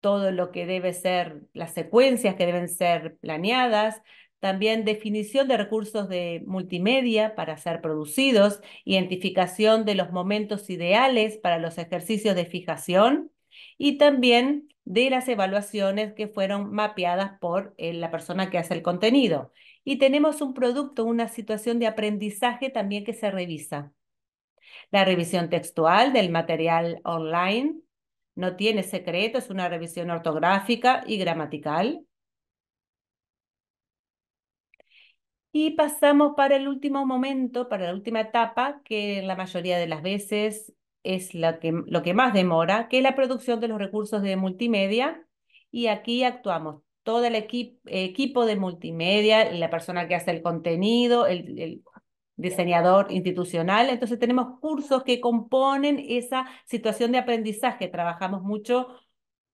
todo lo que debe ser, las secuencias que deben ser planeadas, también definición de recursos de multimedia para ser producidos, identificación de los momentos ideales para los ejercicios de fijación y también de las evaluaciones que fueron mapeadas por eh, la persona que hace el contenido. Y tenemos un producto, una situación de aprendizaje también que se revisa. La revisión textual del material online no tiene secreto, es una revisión ortográfica y gramatical. Y pasamos para el último momento, para la última etapa, que la mayoría de las veces es la que, lo que más demora, que es la producción de los recursos de multimedia. Y aquí actuamos todo el equipo de multimedia, la persona que hace el contenido, el, el diseñador institucional. Entonces tenemos cursos que componen esa situación de aprendizaje. Trabajamos mucho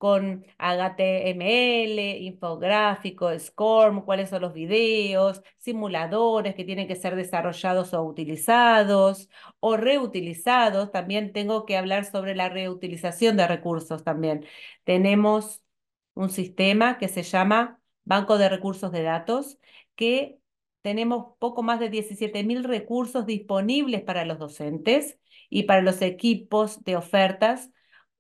con HTML, infográfico, SCORM, cuáles son los videos, simuladores que tienen que ser desarrollados o utilizados o reutilizados. También tengo que hablar sobre la reutilización de recursos también. Tenemos un sistema que se llama Banco de Recursos de Datos que tenemos poco más de 17.000 recursos disponibles para los docentes y para los equipos de ofertas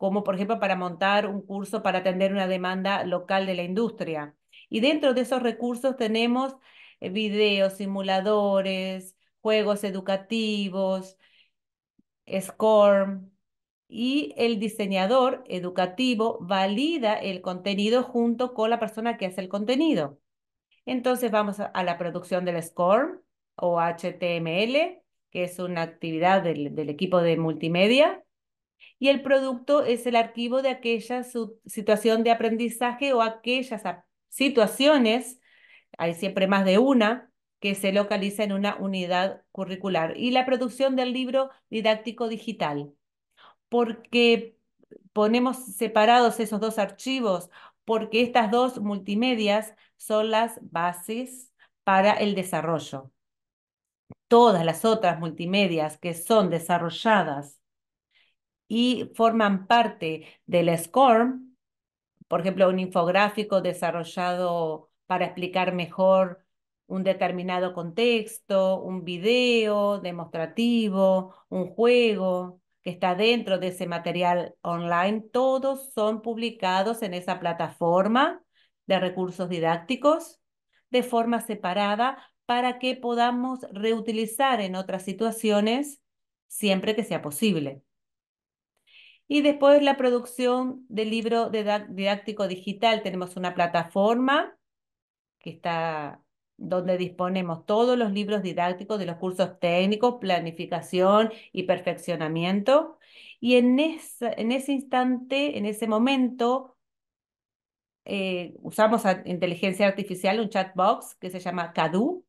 como por ejemplo para montar un curso para atender una demanda local de la industria. Y dentro de esos recursos tenemos eh, videos, simuladores, juegos educativos, SCORM, y el diseñador educativo valida el contenido junto con la persona que hace el contenido. Entonces vamos a, la producción del SCORM o HTML, que es una actividad del, equipo de multimedia y el producto es el archivo de aquella situación de aprendizaje o aquellas situaciones, hay siempre más de una, que se localiza en una unidad curricular. Y la producción del libro didáctico digital, porque ponemos separados esos dos archivos, porque estas dos multimedias son las bases para el desarrollo. Todas las otras multimedias que son desarrolladas y forman parte del SCORM, por ejemplo, un infográfico desarrollado para explicar mejor un determinado contexto, un video demostrativo, un juego que está dentro de ese material online, todos son publicados en esa plataforma de recursos didácticos de forma separada para que podamos reutilizar en otras situaciones siempre que sea posible. Y después la producción del libro didáctico digital. Tenemos una plataforma que está donde disponemos todos los libros didácticos de los cursos técnicos, planificación y perfeccionamiento. Y en, en ese instante, en ese momento, eh, usamos inteligencia artificial, un chatbox que se llama CADU,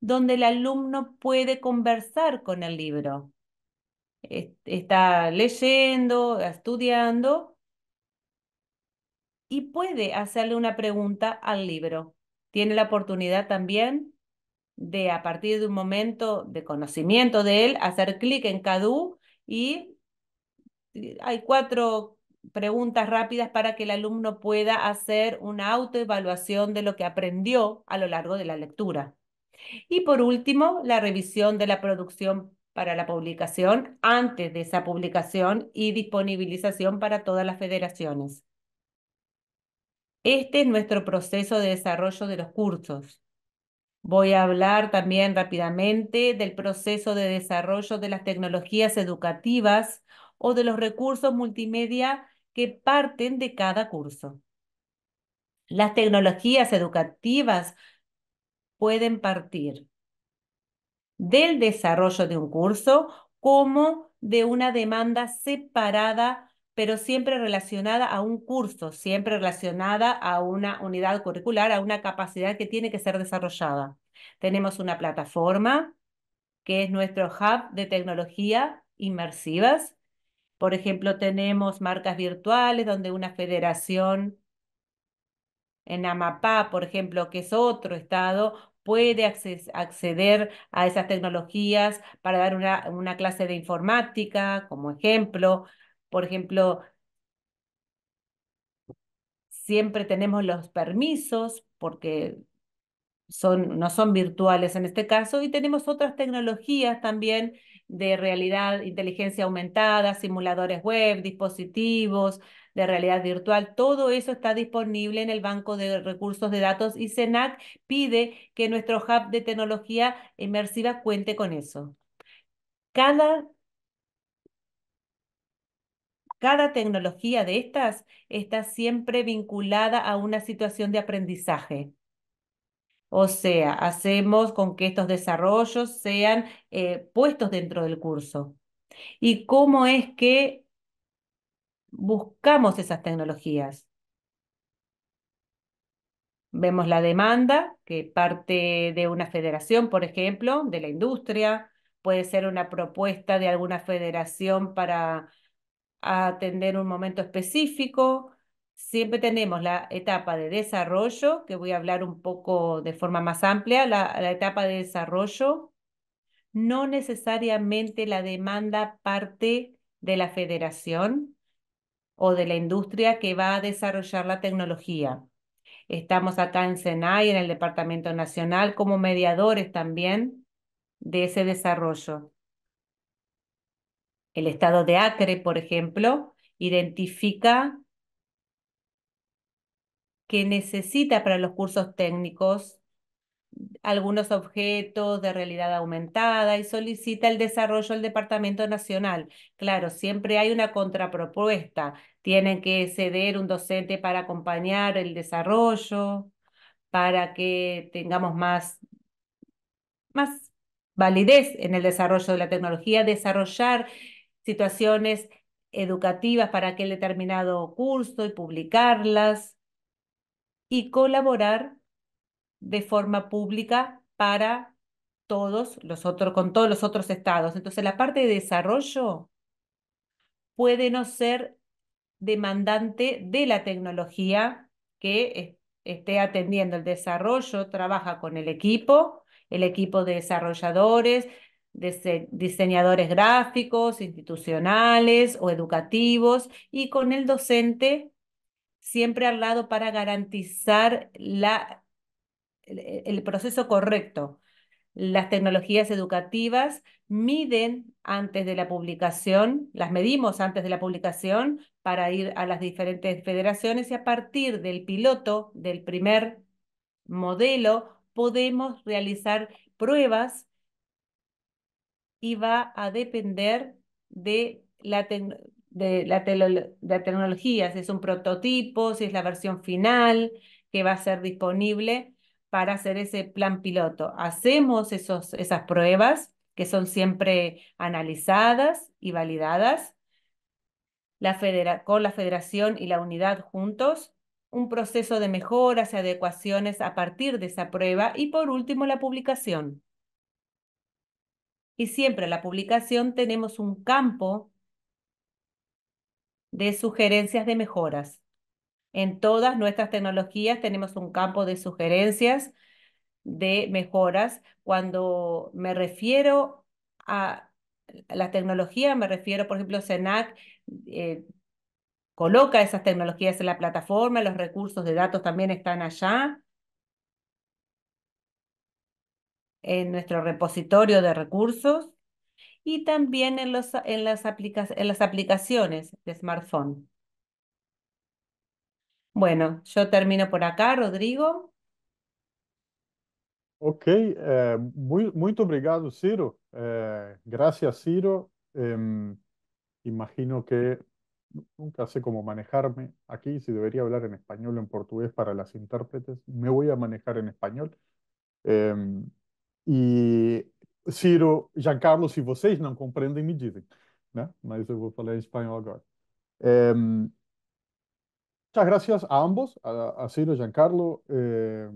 donde el alumno puede conversar con el libro está leyendo, estudiando y puede hacerle una pregunta al libro. Tiene la oportunidad también de, a partir de un momento de conocimiento de él, hacer clic en CADU y eh, hay cuatro preguntas rápidas para que el alumno pueda hacer una autoevaluación de lo que aprendió a lo largo de la lectura. Y por último, la revisión de la producción para la publicación antes de esa publicación y disponibilización para todas las federaciones. Este es nuestro proceso de desarrollo de los cursos. Voy a hablar también rápidamente del proceso de desarrollo de las tecnologías educativas o de los recursos multimedia que parten de cada curso. Las tecnologías educativas pueden partir del desarrollo de un curso como de una demanda separada, pero siempre relacionada a un curso, siempre relacionada a una unidad curricular, a una capacidad que tiene que ser desarrollada. Tenemos una plataforma que es nuestro hub de tecnología inmersivas. Por ejemplo, tenemos marcas virtuales donde una federación en Amapá, por ejemplo, que es otro estado, puede acceder a esas tecnologías para dar una, clase de informática, como ejemplo. Por ejemplo, siempre tenemos los permisos porque son, no son virtuales en este caso, y tenemos otras tecnologías también de realidad, inteligencia aumentada, simuladores web, dispositivos, de realidad virtual. Todo eso está disponible en el Banco de Recursos de Datos y CENAC pide que nuestro hub de tecnología inmersiva cuente con eso. Cada cada tecnología de estas está siempre vinculada a una situación de aprendizaje. O sea, hacemos con que estos desarrollos sean eh, puestos dentro del curso. ¿Y cómo es que buscamos esas tecnologías. Vemos la demanda que parte de una federación, por ejemplo, de la industria, puede ser una propuesta de alguna federación para atender un momento específico. Siempre tenemos la etapa de desarrollo, que voy a hablar un poco de forma más amplia, la, etapa de desarrollo. No necesariamente la demanda parte de la federación, o de la industria que va a desarrollar la tecnología. Estamos acá en SENAI, en el Departamento Nacional, como mediadores también de ese desarrollo. El estado de Acre, por ejemplo, identifica que necesita para los cursos técnicos algunos objetos de realidad aumentada y solicita el desarrollo del Departamento Nacional. Claro, siempre hay una contrapropuesta. Tienen que ceder un docente para acompañar el desarrollo, para que tengamos más, más validez en el desarrollo de la tecnología, desarrollar situaciones educativas para aquel determinado curso y publicarlas y colaborar de forma pública para todos los otros, con todos los otros estados. Entonces, la parte de desarrollo puede no ser demandante de la tecnología que esté atendiendo el desarrollo, trabaja con el equipo, el equipo de desarrolladores, de diseñadores gráficos, institucionales o educativos, y con el docente siempre al lado para garantizar la e, el, proceso correcto. Las tecnologías educativas miden antes de la publicación, las medimos antes de la publicación para ir a las diferentes federaciones y a partir del piloto, del primer modelo, podemos realizar pruebas y va a depender de la tecnología, si es un prototipo, si es la versión final que va a ser disponible para hacer ese plan piloto. Hacemos esos, esas pruebas que son siempre analizadas y validadas la con la federación y la unidad juntos, un proceso de mejoras y adecuaciones a partir de esa prueba y por último la publicación. Y siempre en la publicación tenemos un campo de sugerencias de mejoras. En todas nuestras tecnologías tenemos un campo de sugerencias, de mejoras. Cuando me refiero a la tecnología, me refiero, por ejemplo, CENAC eh, coloca esas tecnologías en la plataforma, los recursos de datos también están allá. en nuestro repositorio de recursos y también en, los, en las aplicaciones de smartphone. Bueno, yo termino por acá, Rodrigo. Ok, eh, muy, obrigado, Ciro. Eh, gracias, Ciro. Em, imagino que nunca sé cómo manejarme aquí, si debería hablar en español o en portugués para las intérpretes. Me voy a manejar en español. Em, y Ciro, Giancarlo, si vocês no comprenden, me dizem, né? Mas eu vou falar em espanhol agora. Em, Muchas gracias a ambos, a, Ciro y Giancarlo, eh,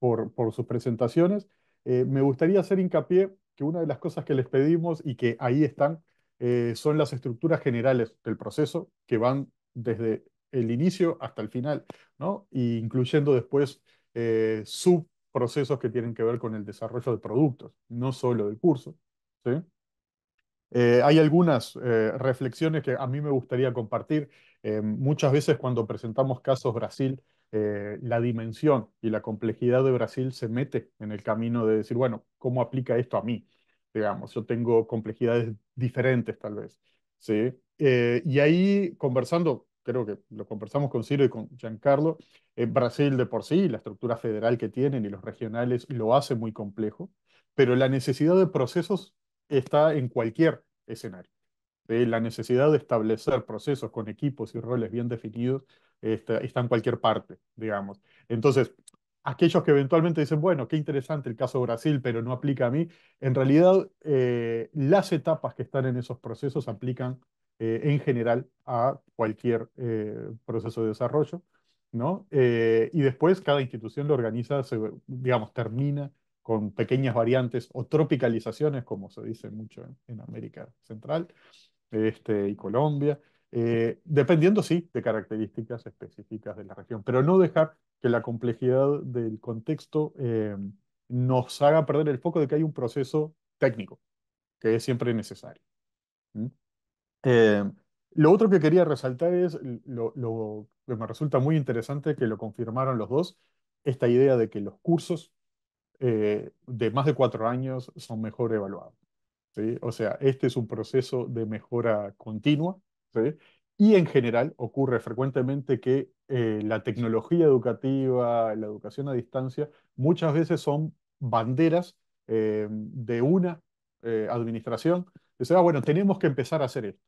por, sus presentaciones. Eh, me gustaría hacer hincapié que una de las cosas que les pedimos y que ahí están eh, son las estructuras generales del proceso que van desde el inicio hasta el final, ¿no? incluyendo después subprocesos que tienen que ver con el desarrollo de productos, no solo del curso. hay algunas reflexiones que a mí me gustaría compartir. Eh, muchas veces cuando presentamos casos Brasil, eh, la dimensión y la complejidad de Brasil se mete en el camino de decir, bueno, ¿cómo aplica esto a mí? Digamos, yo tengo complejidades diferentes tal vez. ¿sí? Eh, y ahí conversando, creo que lo conversamos con Ciro y con Giancarlo, Brasil de por sí, la estructura federal que tienen y los regionales lo hace muy complejo, pero la necesidad de procesos está en cualquier escenario la necesidad de establecer procesos con equipos y roles bien definidos este, está, en cualquier parte, digamos. Entonces, aquellos que eventualmente dicen, bueno, qué interesante el caso de Brasil, pero no aplica a mí, en realidad eh, las etapas que están en esos procesos aplican eh, en general a cualquier eh, proceso de desarrollo, ¿no? y después cada institución lo organiza, se, digamos, termina con pequeñas variantes o tropicalizaciones, como se dice mucho en América Central, este, y Colombia, eh, [laughs] dependiendo, sí, de características específicas de la región, pero no dejar que la complejidad del contexto eh, nos haga perder el foco de que hay un proceso técnico, que es siempre necesario. Eh, lo otro que quería resaltar es, lo, que me resulta muy interesante que lo confirmaron los dos, esta idea de que los cursos de más de cuatro años son mejor evaluados. O sea, este es un proceso de mejora continua, Y en general ocurre frecuentemente que eh, la tecnología educativa, la educación a distancia, muchas veces son banderas eh, de una administración eh, administración. Dice, ah, bueno, tenemos que empezar a hacer esto.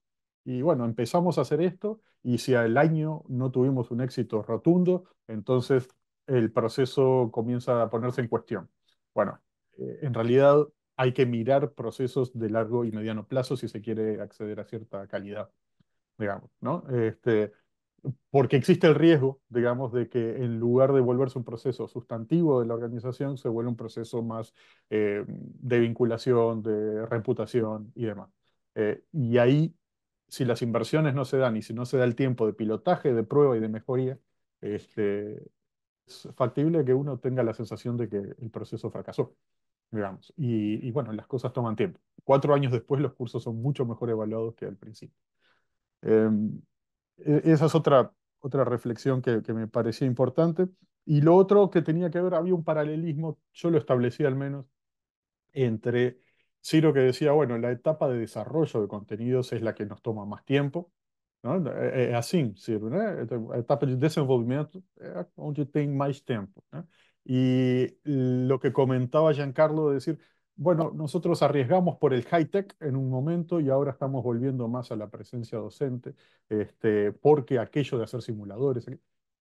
Y bueno, empezamos a hacer esto y si al año no tuvimos un éxito rotundo, entonces el proceso comienza a ponerse en cuestión. Bueno, en realidad hay que mirar procesos de largo y mediano plazo si se quiere acceder a cierta calidad, digamos, ¿no? Este, porque existe el riesgo, digamos, de que en lugar de volverse un proceso sustantivo de la organización, se vuelve un proceso más eh, de vinculación, de reputación y demás. Eh, y ahí, si las inversiones no se dan y si no se da el tiempo de pilotaje, de prueba y de mejoría, este, es factible que uno tenga la sensación de que el proceso fracasó. Y, bueno, las cosas toman tiempo. Cuatro años después los cursos son mucho mejor evaluados que al principio. Em, e, esa es otra, otra reflexión que, me parecía importante. Y lo otro que tenía que ver, había un paralelismo, yo lo establecí al menos, entre Ciro que decía, bueno, la etapa de desarrollo de contenidos es la que nos toma más tiempo, ¿no? Eh, eh, Ciro, la etapa de desenvolvimento é eh, onde tem mais tempo, y lo que comentaba Giancarlo, de decir, bueno, nosotros arriesgamos por el high-tech en un momento y ahora estamos volviendo más a la presencia docente, este, porque aquello de hacer simuladores,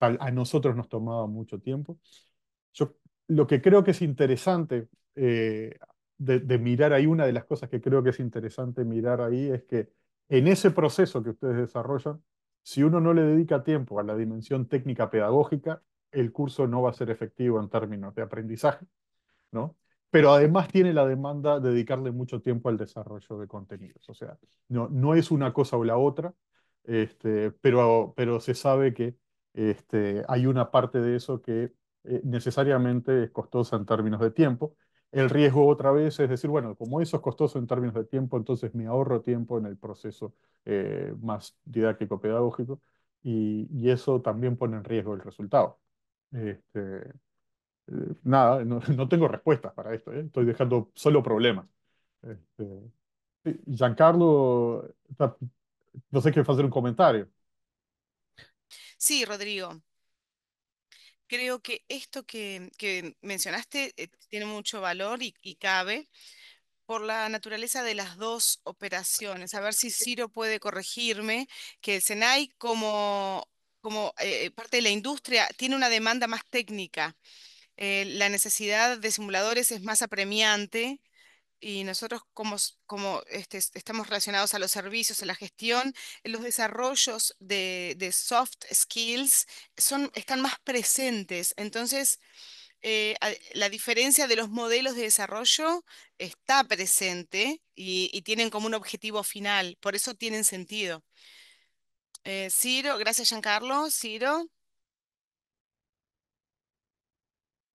a nosotros nos tomaba mucho tiempo. Yo lo que creo que es interesante eh, de, de, mirar ahí, una de las cosas que creo que es interesante mirar ahí es que en ese proceso que ustedes desarrollan, si uno no le dedica tiempo a la dimensión técnica pedagógica, el curso no va a ser efectivo en términos de aprendizaje, ¿no? Pero además tiene la demanda de dedicarle mucho tiempo al desarrollo de contenidos. O sea, no, no es una cosa o la otra, este, pero, pero se sabe que este, hay una parte de eso que eh, necesariamente es costosa en términos de tiempo. El riesgo otra vez es decir, bueno, como eso es costoso en términos de tiempo, entonces me ahorro tiempo en el proceso eh, más didáctico-pedagógico y, y, eso también pone en riesgo el resultado. Este, nada, [laughs] no, tengo respuestas para esto, ¿eh? estoy dejando solo problemas. Este, Giancarlo, no sé qué hacer un comentario. Sí, Rodrigo. Creo que esto que, mencionaste eh, tiene mucho valor y, y cabe por la naturaleza de las dos operaciones. A ver si Ciro puede corregirme que el SENAI como como eh, parte de la industria, tiene una demanda más técnica. Eh, la necesidad de simuladores es más apremiante y nosotros como, como este, estamos relacionados a los servicios, a la gestión, los desarrollos de, soft skills son, están más presentes. Entonces, eh, la diferencia de los modelos de desarrollo está presente y tienen como un objetivo final, por eso tienen sentido. Eh, Ciro, gracias Giancarlo. Ciro.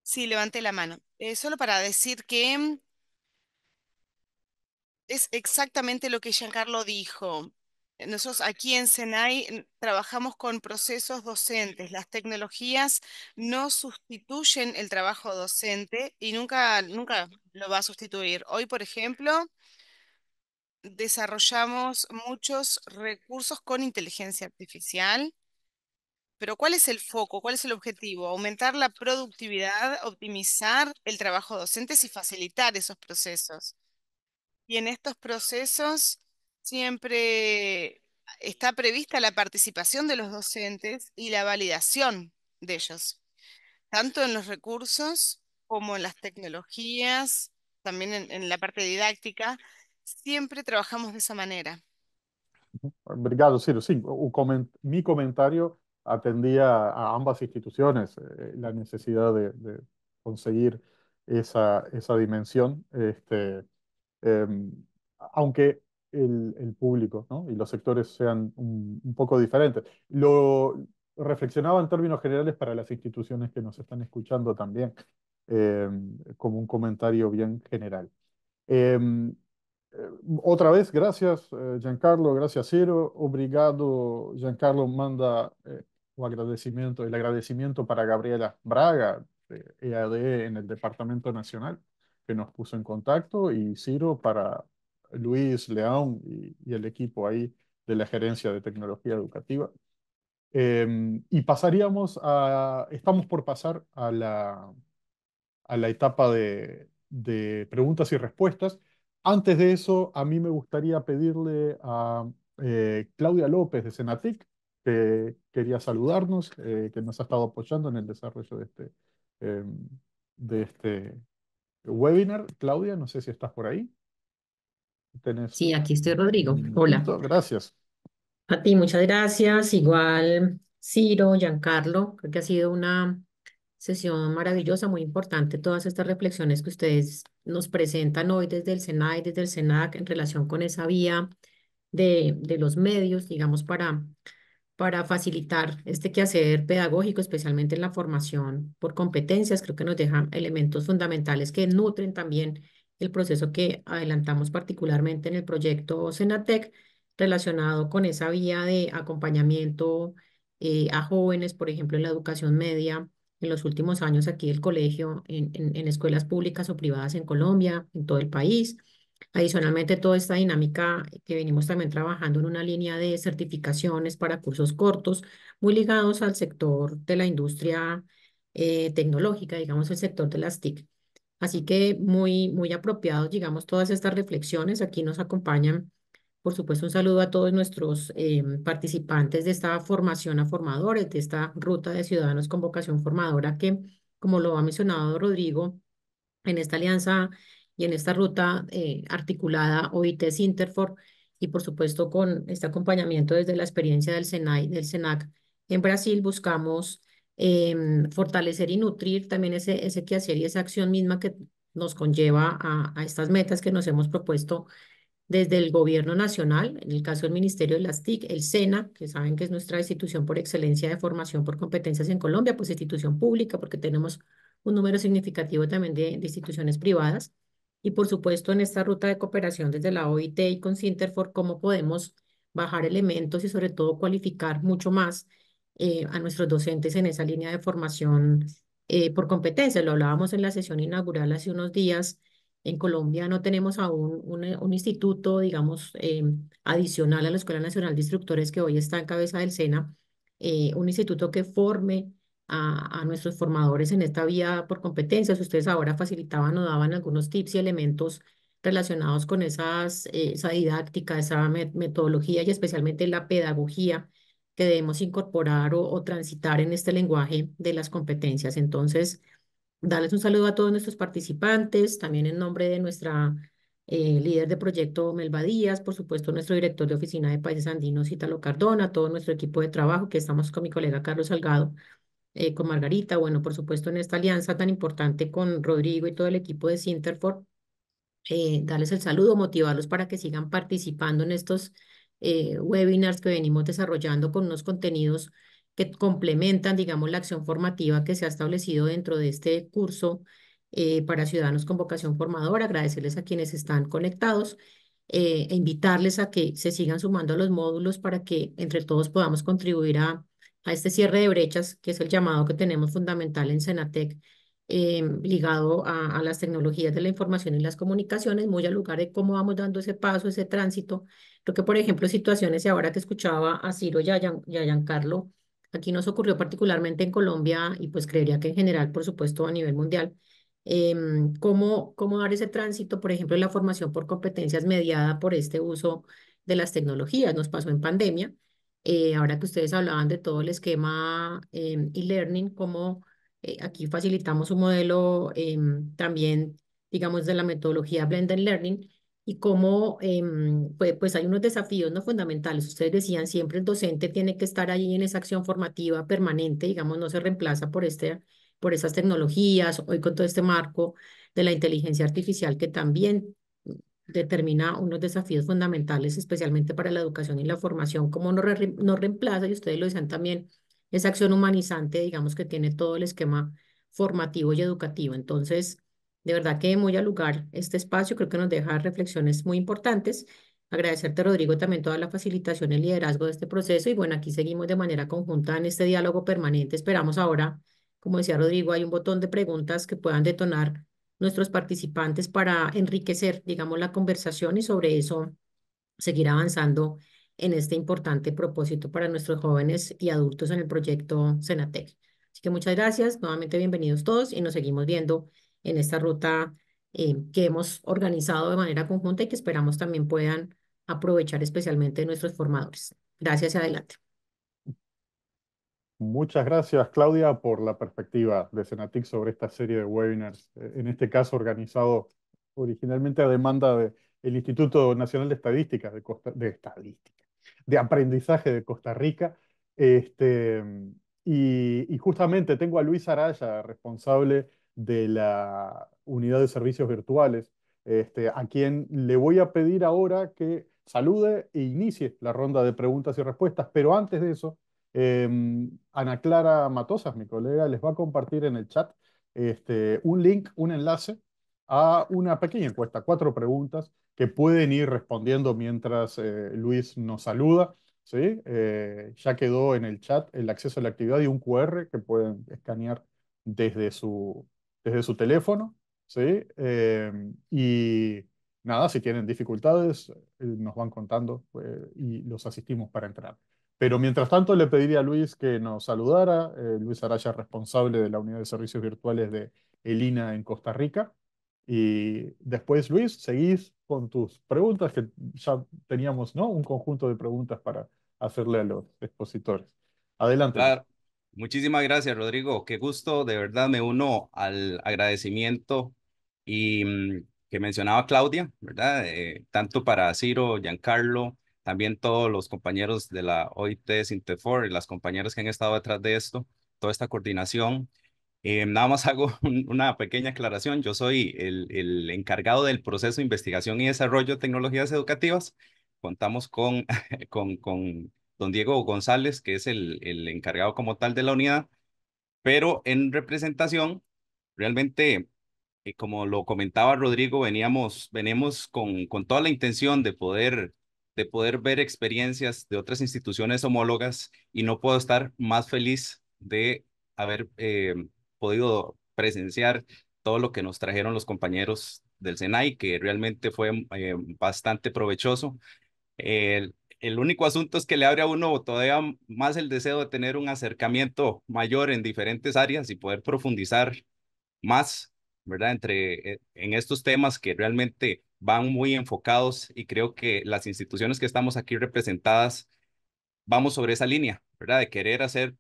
Sí, levanté la mano. Eh, solo para decir que mm, es exactamente lo que Giancarlo dijo. Eh, nosotros aquí en Senai mm, trabajamos con procesos docentes. Las tecnologías no sustituyen el trabajo docente y nunca, nunca lo va a sustituir. Hoy, por ejemplo, desarrollamos muchos recursos con inteligencia artificial, pero ¿cuál es el foco? ¿Cuál es el objetivo? Aumentar la productividad, optimizar el trabajo docentes... y facilitar esos procesos. Y en estos procesos siempre está prevista la participación de los docentes y la validación de ellos, tanto en los recursos como en las tecnologías, también en la parte didáctica, Siempre trabajamos de esa manera. Obrigado, Ciro. Sí, mi comentario atendía a ambas instituciones, eh, la necesidad de, conseguir esa, esa, dimensión, este, em, aunque el, el público ¿no? y los sectores sean un, poco diferentes. Lo reflexionaba en términos generales para las instituciones que nos están escuchando también, em, como un comentario bien general. Em, eh, otra vez, gracias, eh, Giancarlo, gracias, Ciro. Obrigado, Giancarlo manda eh, un agradecimiento, el agradecimiento para Gabriela Braga, de EAD en el Departamento Nacional, que nos puso en contacto, y Ciro para Luis León y, el equipo ahí de la Gerencia de Tecnología Educativa. Em, y pasaríamos a, estamos por pasar a la, a la etapa de, de preguntas y respuestas. Antes de eso, a mí me gustaría pedirle a eh, Claudia López de Senatic, que quería saludarnos, eh, que nos ha estado apoyando en el desarrollo de este, em, de este webinar. Claudia, no sé si estás por ahí. Sí, aquí estoy, Rodrigo. Hola. Gracias. A ti, muchas gracias. Igual, Ciro, Giancarlo, creo que ha sido una sesión maravillosa, muy importante, todas estas reflexiones que ustedes nos presentan hoy desde el SENAI, desde el SENAC, en relación con esa vía de, de los medios, digamos, para, para facilitar este quehacer pedagógico, especialmente en la formación por competencias, creo que nos dejan elementos fundamentales que nutren también el proceso que adelantamos particularmente en el proyecto Senatec, relacionado con esa vía de acompañamiento eh, a jóvenes, por ejemplo, en la educación media, en los últimos años aquí del colegio en, escuelas públicas o privadas en Colombia, en todo el país. Adicionalmente, toda esta dinámica eh, que venimos también trabajando en una línea de certificaciones para cursos cortos, muy ligados al sector de la industria eh, tecnológica, digamos, el sector de las TIC. Así que muy, muy apropiados, digamos, todas estas reflexiones. Aquí nos acompañan por supuesto, un saludo a todos nuestros em, participantes de esta formación a formadores, de esta ruta de ciudadanos con vocación formadora que, como lo ha mencionado Rodrigo, en esta alianza y en esta ruta eh, articulada OIT Sinterfor y por supuesto con este acompañamiento desde la experiencia del SENAI, del SENAC en Brasil, buscamos em, fortalecer y nutrir también ese, ese quehacer y esa acción misma que nos conlleva a, a estas metas que nos hemos propuesto desde el gobierno nacional, en el caso del Ministerio de las TIC, el SENA, que saben que es nuestra institución por excelencia de formación por competencias en Colombia, pues institución pública, porque tenemos un número significativo también de, instituciones privadas. Y por supuesto, en esta ruta de cooperación desde la OIT y con Cinterfor, cómo podemos bajar elementos y sobre todo cualificar mucho más eh, a nuestros docentes en esa línea de formación eh, por competencias. Lo hablábamos en la sesión inaugural hace unos días en Colombia no tenemos aún un, eh, un instituto, digamos, eh, adicional a la Escuela Nacional de Instructores que hoy está en cabeza del SENA, eh, un instituto que forme a, nuestros formadores en esta vía por competencias. Ustedes ahora facilitaban o daban algunos tips y elementos relacionados con esas, esa didáctica, esa metodología y especialmente la pedagogía que debemos incorporar o transitar en este lenguaje de las competencias. Entonces, darles un saludo a todos nuestros participantes, también en nombre de nuestra eh, líder de proyecto Melba Díaz, por supuesto nuestro director de Oficina de Países Andinos, Italo Cardona, todo nuestro equipo de trabajo que estamos con mi colega Carlos Salgado, eh, con Margarita, bueno, por supuesto en esta alianza tan importante con Rodrigo y todo el equipo de Sinterfor, eh, darles el saludo, motivarlos para que sigan participando en estos webinars que venimos desarrollando con unos contenidos que complementan, digamos, la acción formativa que se ha establecido dentro de este curso eh, para ciudadanos con vocación formadora. Agradecerles a quienes están conectados eh, e invitarles a que se sigan sumando a los módulos para que entre todos podamos contribuir a, este cierre de brechas, que es el llamado que tenemos fundamental en Senatec. Eh, ligado a, las tecnologías de la información y las comunicaciones, muy al lugar de cómo vamos dando ese paso, ese tránsito. lo que, por ejemplo, situaciones, y ahora que escuchaba a Ciro y a Giancarlo, Aquí nos ocurrió particularmente en Colombia y pues creería que en general, por supuesto, a nivel mundial, em, cómo, cómo dar ese tránsito, por ejemplo, la formación por competencias mediada por este uso de las tecnologías. Nos pasó en pandemia. Eh, ahora que ustedes hablaban de todo el esquema em, e-learning, cómo eh, aquí facilitamos un modelo em, también, digamos, de la metodología Blended Learning, y cómo em, pues, pues, hay unos desafíos no fundamentales. Ustedes decían, siempre el docente tiene que estar ahí en esa acción formativa permanente, digamos, no se reemplaza por, este, por esas tecnologías, hoy con todo este marco de la inteligencia artificial que también determina unos desafíos fundamentales, especialmente para la educación y la formación, como no, no reemplaza, y ustedes lo decían también, esa acción humanizante, digamos, que tiene todo el esquema formativo y educativo. Entonces, de verdad que muy al lugar este espacio, creo que nos deja reflexiones muy importantes. Agradecerte, Rodrigo, también toda la facilitación, el liderazgo de este proceso. Y bueno, aquí seguimos de manera conjunta en este diálogo permanente. Esperamos ahora, como decía Rodrigo, hay un botón de preguntas que puedan detonar nuestros participantes para enriquecer, digamos, la conversación y sobre eso seguir avanzando en este importante propósito para nuestros jóvenes y adultos en el proyecto Senatec Así que muchas gracias, nuevamente bienvenidos todos y nos seguimos viendo en esta ruta eh, que hemos organizado de manera conjunta y que esperamos también puedan aprovechar especialmente nuestros formadores. Gracias y adelante. Muchas gracias, Claudia, por la perspectiva de Cenatic sobre esta serie de webinars, eh, en este caso organizado originalmente a demanda del Instituto Nacional de Estadística de, de Estadística, de Aprendizaje de Costa Rica. Este, y, y, justamente tengo a Luis Araya, responsable de la unidad de servicios virtuales, este, a quien le voy a pedir ahora que salude e inicie la ronda de preguntas y respuestas. Pero antes de eso, em, Ana Clara Matosas, mi colega, les va a compartir en el chat este, un link, un enlace a una pequeña encuesta, cuatro preguntas que pueden ir respondiendo mientras eh, Luis nos saluda. ¿sí? Eh, ya quedó en el chat el acceso a la actividad y un QR que pueden escanear desde su, desde su teléfono, ¿sí? Em, y nada, si tienen dificultades, eh, nos van contando eh, y los asistimos para entrar. Pero mientras tanto, le pediría a Luis que nos saludara. Eh, Luis Araya, responsable de la unidad de servicios virtuales de Elina en Costa Rica. Y después, Luis, seguís con tus preguntas, que ya teníamos ¿no? un conjunto de preguntas para hacerle a los expositores. Adelante. Muchísimas gracias, Rodrigo. Qué gusto, de verdad me uno al agradecimiento y mm, que mencionaba Claudia, ¿verdad? Eh, tanto para Ciro, Giancarlo, también todos los compañeros de la OIT Sintefor y las compañeras que han estado detrás de esto, toda esta coordinación. Eh, nada más [laughs] hago una pequeña aclaración. Yo soy el, el encargado del proceso de investigación y desarrollo de tecnologías educativas. Contamos con, [laughs] con, con don Diego González, que es el, encargado como tal de la unidad, pero en representación, realmente, eh, como lo comentaba Rodrigo, veníamos, venimos con, con toda la intención de poder de poder ver experiencias de otras instituciones homólogas y no puedo estar más feliz de haber eh, podido presenciar todo lo que nos trajeron los compañeros del SENAI, que realmente fue eh, bastante provechoso. El el único asunto es que le abre a uno todavía más el deseo de tener un acercamiento mayor en diferentes áreas y poder profundizar más, ¿verdad? Entre, eh, en estos temas que realmente van muy enfocados y creo que las instituciones que estamos aquí representadas vamos sobre esa línea, ¿verdad? De querer hacer,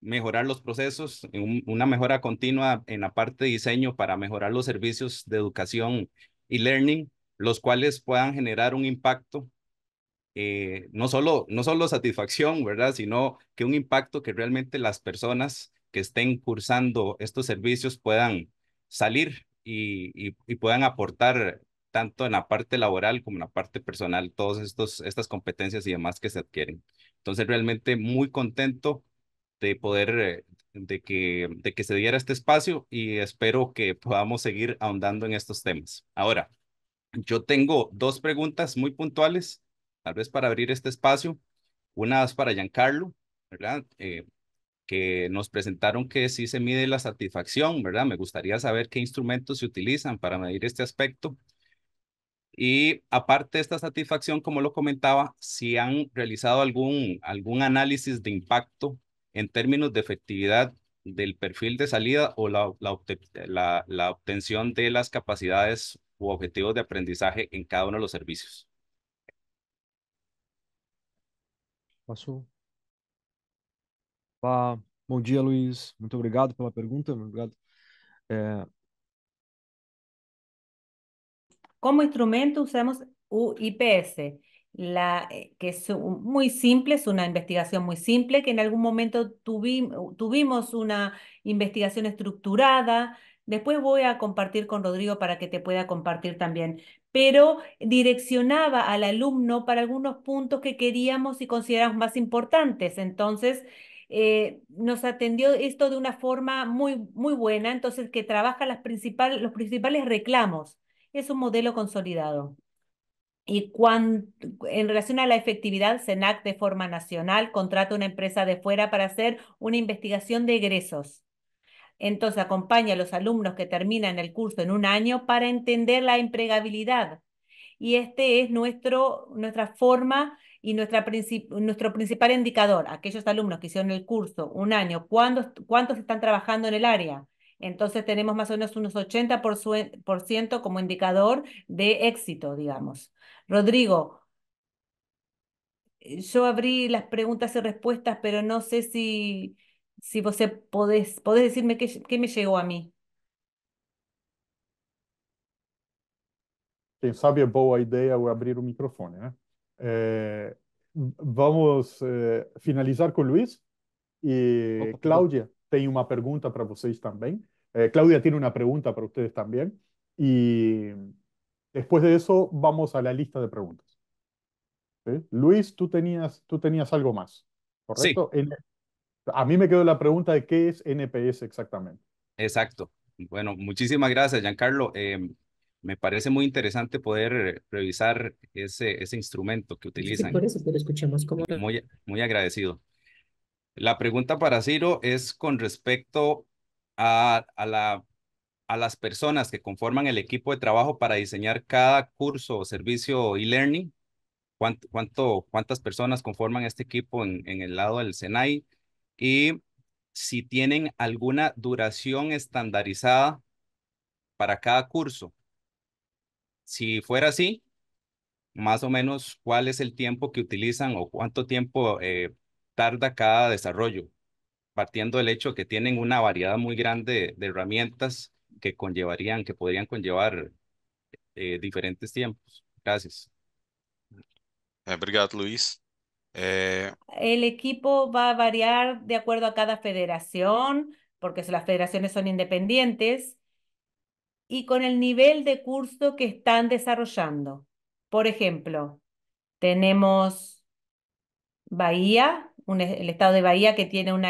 mejorar los procesos, una mejora continua en la parte de diseño para mejorar los servicios de educación y learning, los cuales puedan generar un impacto eh, no, solo, no solo satisfacción, ¿verdad? Sino que un impacto que realmente las personas que estén cursando estos servicios puedan salir y, puedan aportar tanto en la parte laboral como en la parte personal todas estas competencias y demás que se adquieren. Entonces, realmente muy contento de poder, eh, de que, de que se diera este espacio y espero que podamos seguir ahondando en estos temas. Ahora, yo tengo dos preguntas muy puntuales tal vez para abrir este espacio, una unas para Giancarlo, ¿verdad? Eh, que nos presentaron que sí se mide la satisfacción, ¿verdad? Me gustaría saber qué instrumentos se utilizan para medir este aspecto. Y aparte de esta satisfacción, como lo comentaba, si han realizado algún, algún análisis de impacto en términos de efectividad del perfil de salida o la, la obtención de las capacidades u objetivos de aprendizaje en cada uno de los servicios. Passou. Buen día, dia, Luiz. gracias obrigado la pregunta. Obrigado. Como instrumento usamos UIPS, la, eh, que es muy simple, es una investigación muy simple, que en algún momento tuvimos una investigación estructurada. Después voy a compartir con Rodrigo para que te pueda compartir también pero direccionaba al alumno para algunos puntos que queríamos y consideramos más importantes. Entonces, eh, nos atendió esto de una forma muy, muy buena, entonces que trabaja las principal, los principales reclamos. Es un modelo consolidado. Y en relación a la efectividad, SENAC, de forma nacional contrata una empresa de fuera para hacer una investigación de egresos. Entonces, acompaña a los alumnos que terminan el curso en un año para entender la impregabilidad. Y este es nuestro, nuestra forma y nuestro principal indicador. Aquellos alumnos que hicieron el curso un año, cuántos están trabajando en el área? Entonces tenemos más o menos unos 80% como indicador de éxito, digamos. Rodrigo, eh, yo abrí las preguntas y respuestas, pero no sé si si vos podés, podés decirme qué, qué me llegó a mí. Quem sabe é boa ideia o abrir o micrófono. né? ¿eh? Eh, vamos a eh, finalizar con Luis y Claudia Cláudia una pregunta para vocês también. Claudia tiene una pregunta para ustedes también. y después de eso, vamos a la lista de preguntas. Luis, tú tenías, tú tenías algo más, ¿correcto? Sí a mí me quedó la pregunta de qué es NPS exactamente. Exacto. Bueno, muchísimas gracias, Giancarlo. Eh, me parece muy interesante poder revisar ese, ese instrumento que utilizan. Muy, muy agradecido. La pregunta para Ciro es con respecto a, la, a las personas que conforman el equipo de trabajo para diseñar cada curso o servicio e-learning. ¿Cuánto, cuántas personas conforman este equipo en, en el lado del SENAI? y si tienen alguna duración estandarizada para cada curso. Si fuera así, más o menos cuál es el tiempo que utilizan o cuánto tiempo eh, tarda cada desarrollo, partiendo del hecho que tienen una variedad muy grande de, herramientas que conllevarían, que podrían conllevar eh, diferentes tiempos. Gracias. Gracias, Luis. Eh, el equipo va a variar de acuerdo a cada federación, porque las federaciones son independientes, y con el nivel de curso que están desarrollando. Por ejemplo, tenemos Bahía, el estado de Bahía que tiene un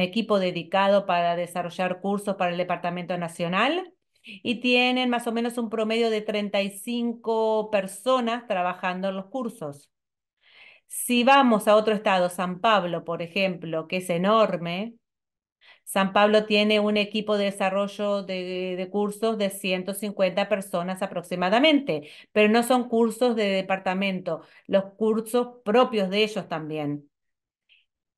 equipo dedicado para desarrollar cursos para el Departamento Nacional y tienen más o menos un promedio de 35 personas trabajando en los cursos. Si vamos a otro estado, San Pablo, por ejemplo, que es enorme, San Pablo tiene un equipo de desarrollo de, cursos de 150 personas aproximadamente, pero no son cursos de departamento, los cursos propios de ellos también.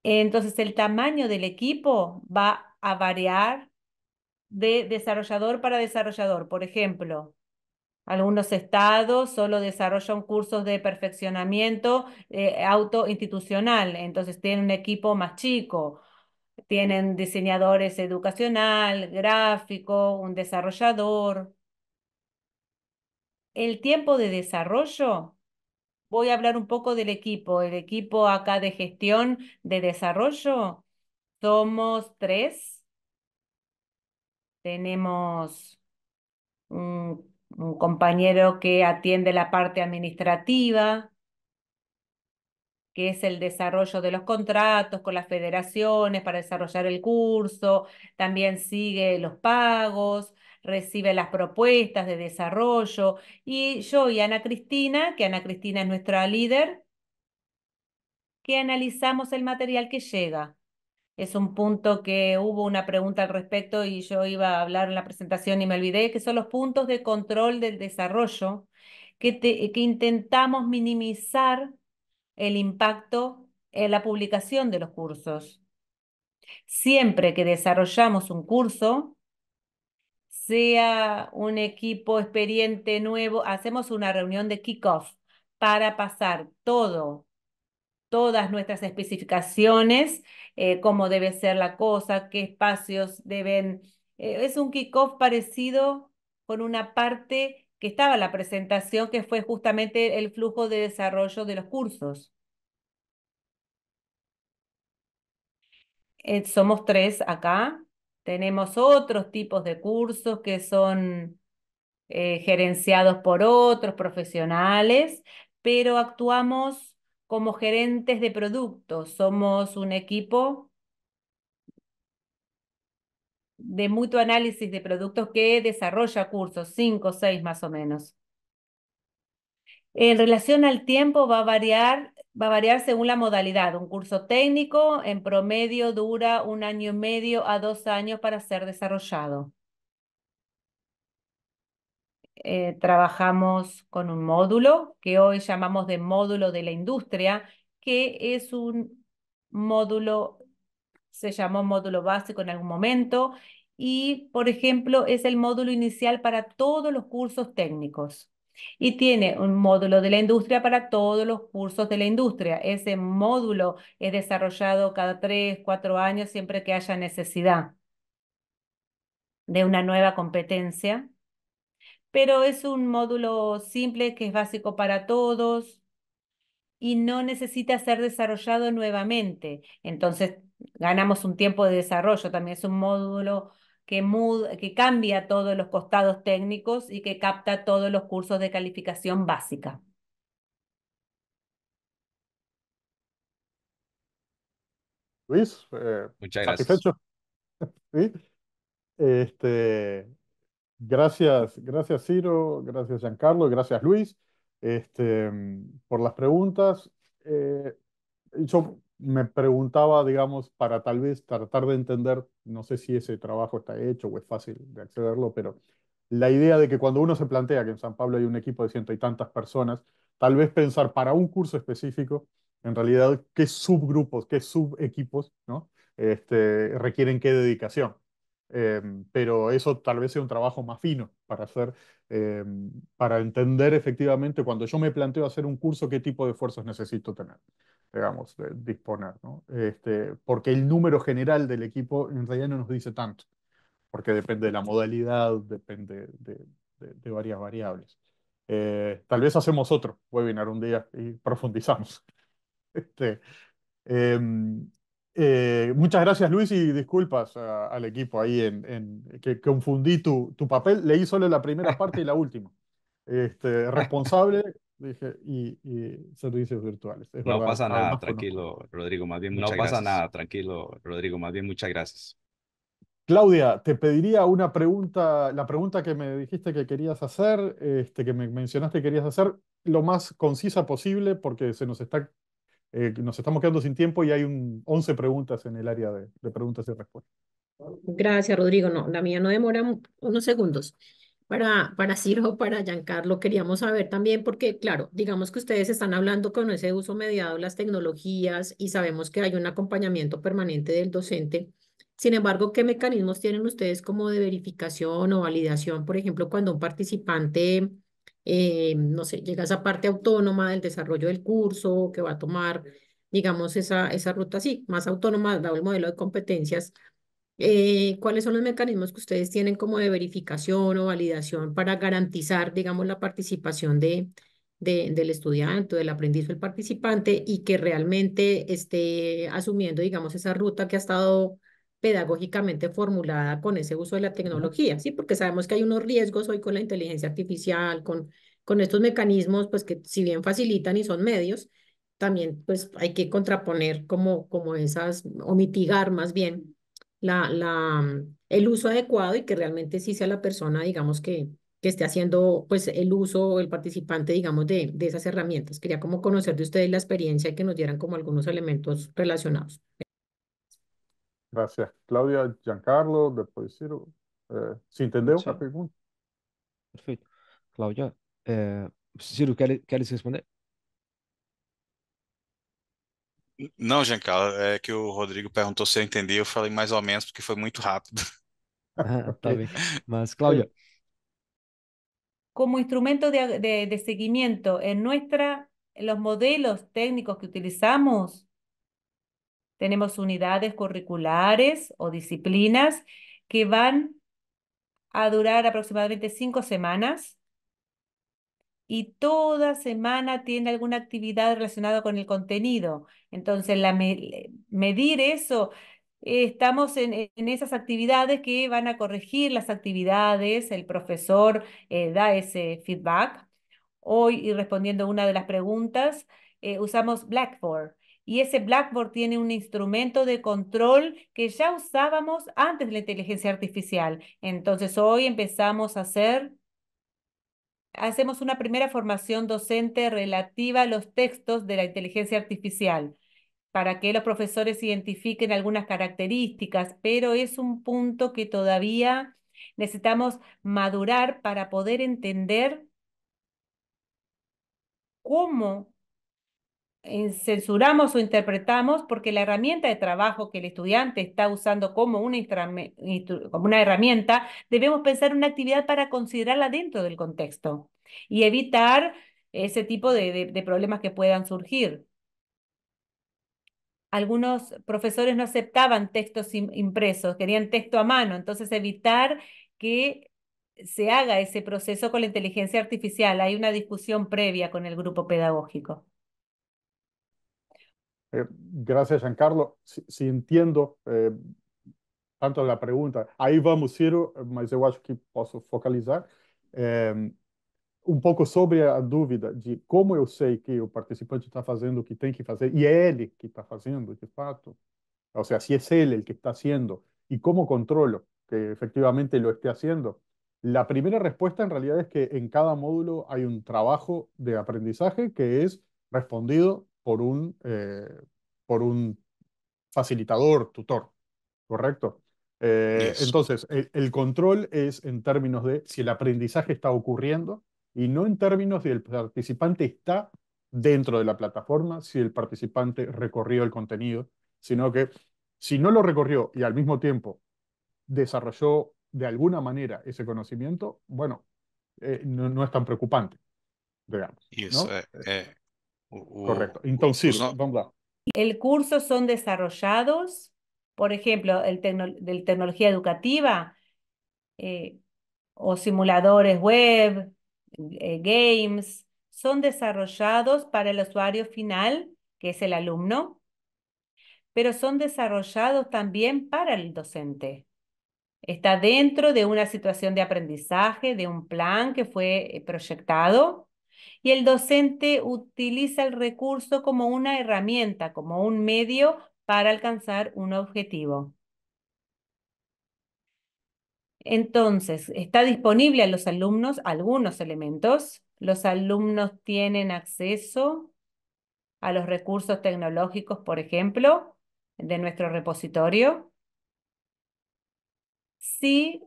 Entonces, el tamaño del equipo va a variar de desarrollador para desarrollador. Por ejemplo, algunos estados solo desarrollan cursos de perfeccionamiento eh, autoinstitucional, entonces tienen un equipo más chico, tienen diseñadores educacional, gráfico, un desarrollador. El tiempo de desarrollo, voy a hablar un poco del equipo. El equipo acá de gestión de desarrollo, somos tres. Tenemos un compañero que atiende la parte administrativa, que es el desarrollo de los contratos con las federaciones para desarrollar el curso, también sigue los pagos, recibe las propuestas de desarrollo, y yo y Ana Cristina, que Ana Cristina es nuestra líder, que analizamos el material que llega es un punto que hubo una pregunta al respecto y yo iba a hablar en la presentación y me olvidé, que son los puntos de control del desarrollo que, intentamos minimizar el impacto en la publicación de los cursos. Siempre que desarrollamos un curso, sea un equipo experiente nuevo, hacemos una reunión de kickoff para pasar todo todas nuestras especificaciones, eh, cómo debe ser la cosa, qué espacios deben... Eh, es un kickoff parecido con una parte que estaba en la presentación, que fue justamente el flujo de desarrollo de los cursos. Eh, somos tres acá. Tenemos otros tipos de cursos que son gerenciados por otros profesionales, pero actuamos como gerentes de productos, somos un equipo de mutuo análisis de productos que desarrolla cursos, cinco o seis más o menos. En relación al tiempo va a variar, va a variar según la modalidad. Un curso técnico en promedio dura un año y medio a dos años para ser desarrollado. Eh, trabajamos con un módulo que hoy llamamos de módulo de la industria, que es un módulo, se llamó módulo básico en algún momento, y por ejemplo es el módulo inicial para todos los cursos técnicos. Y tiene un módulo de la industria para todos los cursos de la industria. Ese módulo es desarrollado cada tres, cuatro años, siempre que haya necesidad de una nueva competencia pero es un módulo simple que es básico para todos y no necesita ser desarrollado nuevamente. Entonces, ganamos un tiempo de desarrollo. También es un módulo que, que cambia todos los costados técnicos y que capta todos los cursos de calificación básica. Luis, eh, muchas gracias. [laughs] Este, Gracias, gracias Ciro, gracias Giancarlo, gracias Luis este, mm, por las preguntas. Eh, yo me preguntaba, digamos, para tal vez tratar de entender, no sé si ese trabajo está hecho o es fácil de accederlo, pero la idea de que cuando uno se plantea que en San Pablo hay un equipo de ciento y tantas personas, tal vez pensar para un curso específico, en realidad, qué subgrupos, qué subequipos ¿no? este, requieren qué dedicación. Em, pero eso tal vez sea un trabajo más fino para hacer, em, para entender efectivamente cuando yo me planteo hacer un curso qué tipo de esfuerzos necesito tener, digamos, disponer, ¿no? este, porque el número general del equipo en realidad no nos dice tanto, porque depende de la modalidad, depende de, varias variables. Eh, tal vez hacemos otro webinar un día y profundizamos. [laughs] Este, em, eh, muchas gracias, Luis, y disculpas ah, al equipo ahí en, que, confundí tu, tu, papel. Leí solo la primera [laughs] parte y la última. Este, responsable, dije, y, servicios virtuales. no pasa nada, tranquilo, Rodrigo. Más bien, no pasa nada, tranquilo, Rodrigo. Más bien, muchas gracias. Claudia, te pediría una pregunta, la pregunta que me dijiste que querías hacer, este, que me mencionaste que querías hacer, lo más concisa posible, porque se nos está eh, nos estamos quedando sin tiempo y hay un, 11 preguntas en el área de, preguntas y respuestas. Gracias, Rodrigo. No, la mía no demora unos segundos. Para, para Ciro, [laughs] para Giancarlo, queríamos saber también, porque claro, digamos que ustedes están hablando con ese uso mediado las tecnologías y sabemos que hay un acompañamiento permanente del docente. Sin embargo, ¿qué mecanismos tienen ustedes como de verificación o validación? Por ejemplo, cuando un participante eh, no sé, llega esa parte autónoma del desarrollo del curso que va a tomar, digamos, esa, ruta así, más autónoma, dado el modelo de competencias. Eh, ¿Cuáles son los mecanismos que ustedes tienen como de verificación o validación para garantizar, digamos, la participación de, del estudiante, del aprendiz o el participante y que realmente esté asumiendo, digamos, esa ruta que ha estado pedagógicamente formulada con ese uso de la tecnología, ¿sí? Porque sabemos que hay unos riesgos hoy con la inteligencia artificial, con, con estos mecanismos, pues que si bien facilitan y son medios, también pues hay que contraponer como, como esas, o mitigar más bien la, la, mm, el uso adecuado y que realmente sí sea la persona, digamos, que, que esté haciendo pues el uso, el participante, digamos, de, de esas herramientas. Quería como conocer de ustedes la experiencia que nos dieran como algunos elementos relacionados. Gracias, Claudia. Giancarlo, depois eh, eh, Ciro. se entendeu Sim. a pergunta? Perfeito. Cláudia, é, Ciro, quer, quer responder? Não, Giancarlo, é que o Rodrigo perguntou se eu entendi, eu falei mais ou menos porque foi muito rápido. Ah, tá bem. [laughs] Mas, Cláudia. Como instrumento de, de, de seguimiento, en nuestra, los modelos técnicos que utilizamos, Tenemos unidades curriculares o disciplinas que van a durar aproximadamente cinco semanas y toda semana tiene alguna actividad relacionada con el contenido. Entonces, la medir eso, estamos en, e-, en, esas actividades que van a corregir las actividades, el profesor eh, da ese feedback. Hoy, y respondiendo a una de las preguntas, eh, usamos Blackboard. Y ese Blackboard tiene un instrumento de control que ya usábamos antes de la inteligencia artificial. Entonces hoy empezamos a hacer, hacemos una primera formación docente relativa a los textos de la inteligencia artificial para que los profesores identifiquen algunas características, pero es un punto que todavía necesitamos madurar para poder entender cómo eh, censuramos o interpretamos porque la herramienta de trabajo que el estudiante está usando como una, herramienta, debemos pensar una actividad para considerarla dentro del contexto y evitar ese tipo de, de problemas que puedan surgir. Algunos profesores no aceptaban textos impresos, querían texto a mano, entonces evitar que se haga ese proceso con la inteligencia artificial. Hay una discusión previa con el grupo pedagógico. Eh, gracias, Giancarlo. Si, entiendo eh, tanto la pregunta, ahí vamos, Ciro, mas eu acho que focalizar eh, un poco sobre la duda de cómo yo sé que el participante está haciendo lo que tiene que hacer y e él que está haciendo, de O sea, si es él el que está haciendo y e cómo controlo que efectivamente lo esté haciendo. La primera respuesta en em realidad es que en em cada módulo hay un um trabajo de aprendizaje que es respondido por un, eh, por un facilitador, tutor, ¿correcto? Eh, entonces, e, el, control es en términos de si el aprendizaje está ocurriendo y no en términos de si el participante está dentro de la plataforma, si el participante recorrió el contenido, sino que si no lo recorrió y al mismo tiempo desarrolló de alguna manera ese conocimiento, bueno, eh, no, es tan preocupante, digamos. Y es... Correcto. Uh, uh, Entonces, vamos El curso son desarrollados, por ejemplo, el de tecnología educativa eh, o simuladores web, eh, games, son desarrollados para el usuario final, que es el alumno, pero son desarrollados también para el docente. Está dentro de una situación de aprendizaje, de un plan que fue eh, proyectado y el docente utiliza el recurso como una herramienta, como un medio para alcanzar un objetivo. Entonces, está disponible a los alumnos algunos elementos. Los alumnos tienen acceso a los recursos tecnológicos, por ejemplo, de nuestro repositorio. Si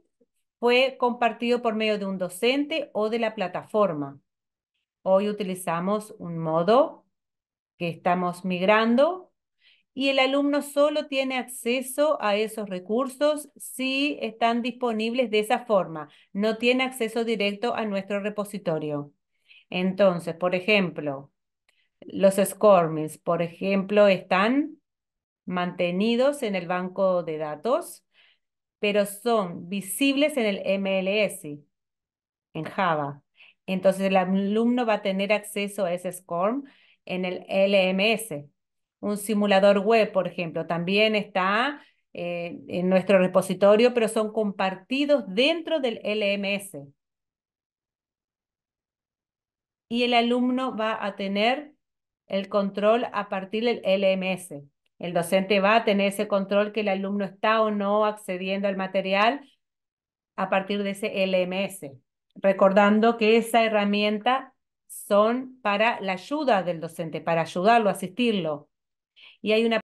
fue compartido por medio de un docente o de la plataforma. Hoy utilizamos un modo que estamos migrando y el alumno solo tiene acceso a esos recursos si están disponibles de esa forma. No tiene acceso directo a nuestro repositorio. Entonces, por ejemplo, los SCORMS, por ejemplo, están mantenidos en el banco de datos, pero son visibles en el MLS, en Java. Entonces el alumno va a tener acceso a ese SCORM en el LMS. Un simulador web, por ejemplo, también está eh, en nuestro repositorio, pero son compartidos dentro del LMS. Y el alumno va a tener el control a partir del LMS. El docente va a tener ese control que el alumno está o no accediendo al material a partir de ese LMS recordando que esa herramienta son para la ayuda del docente, para ayudarlo, asistirlo. Y hay una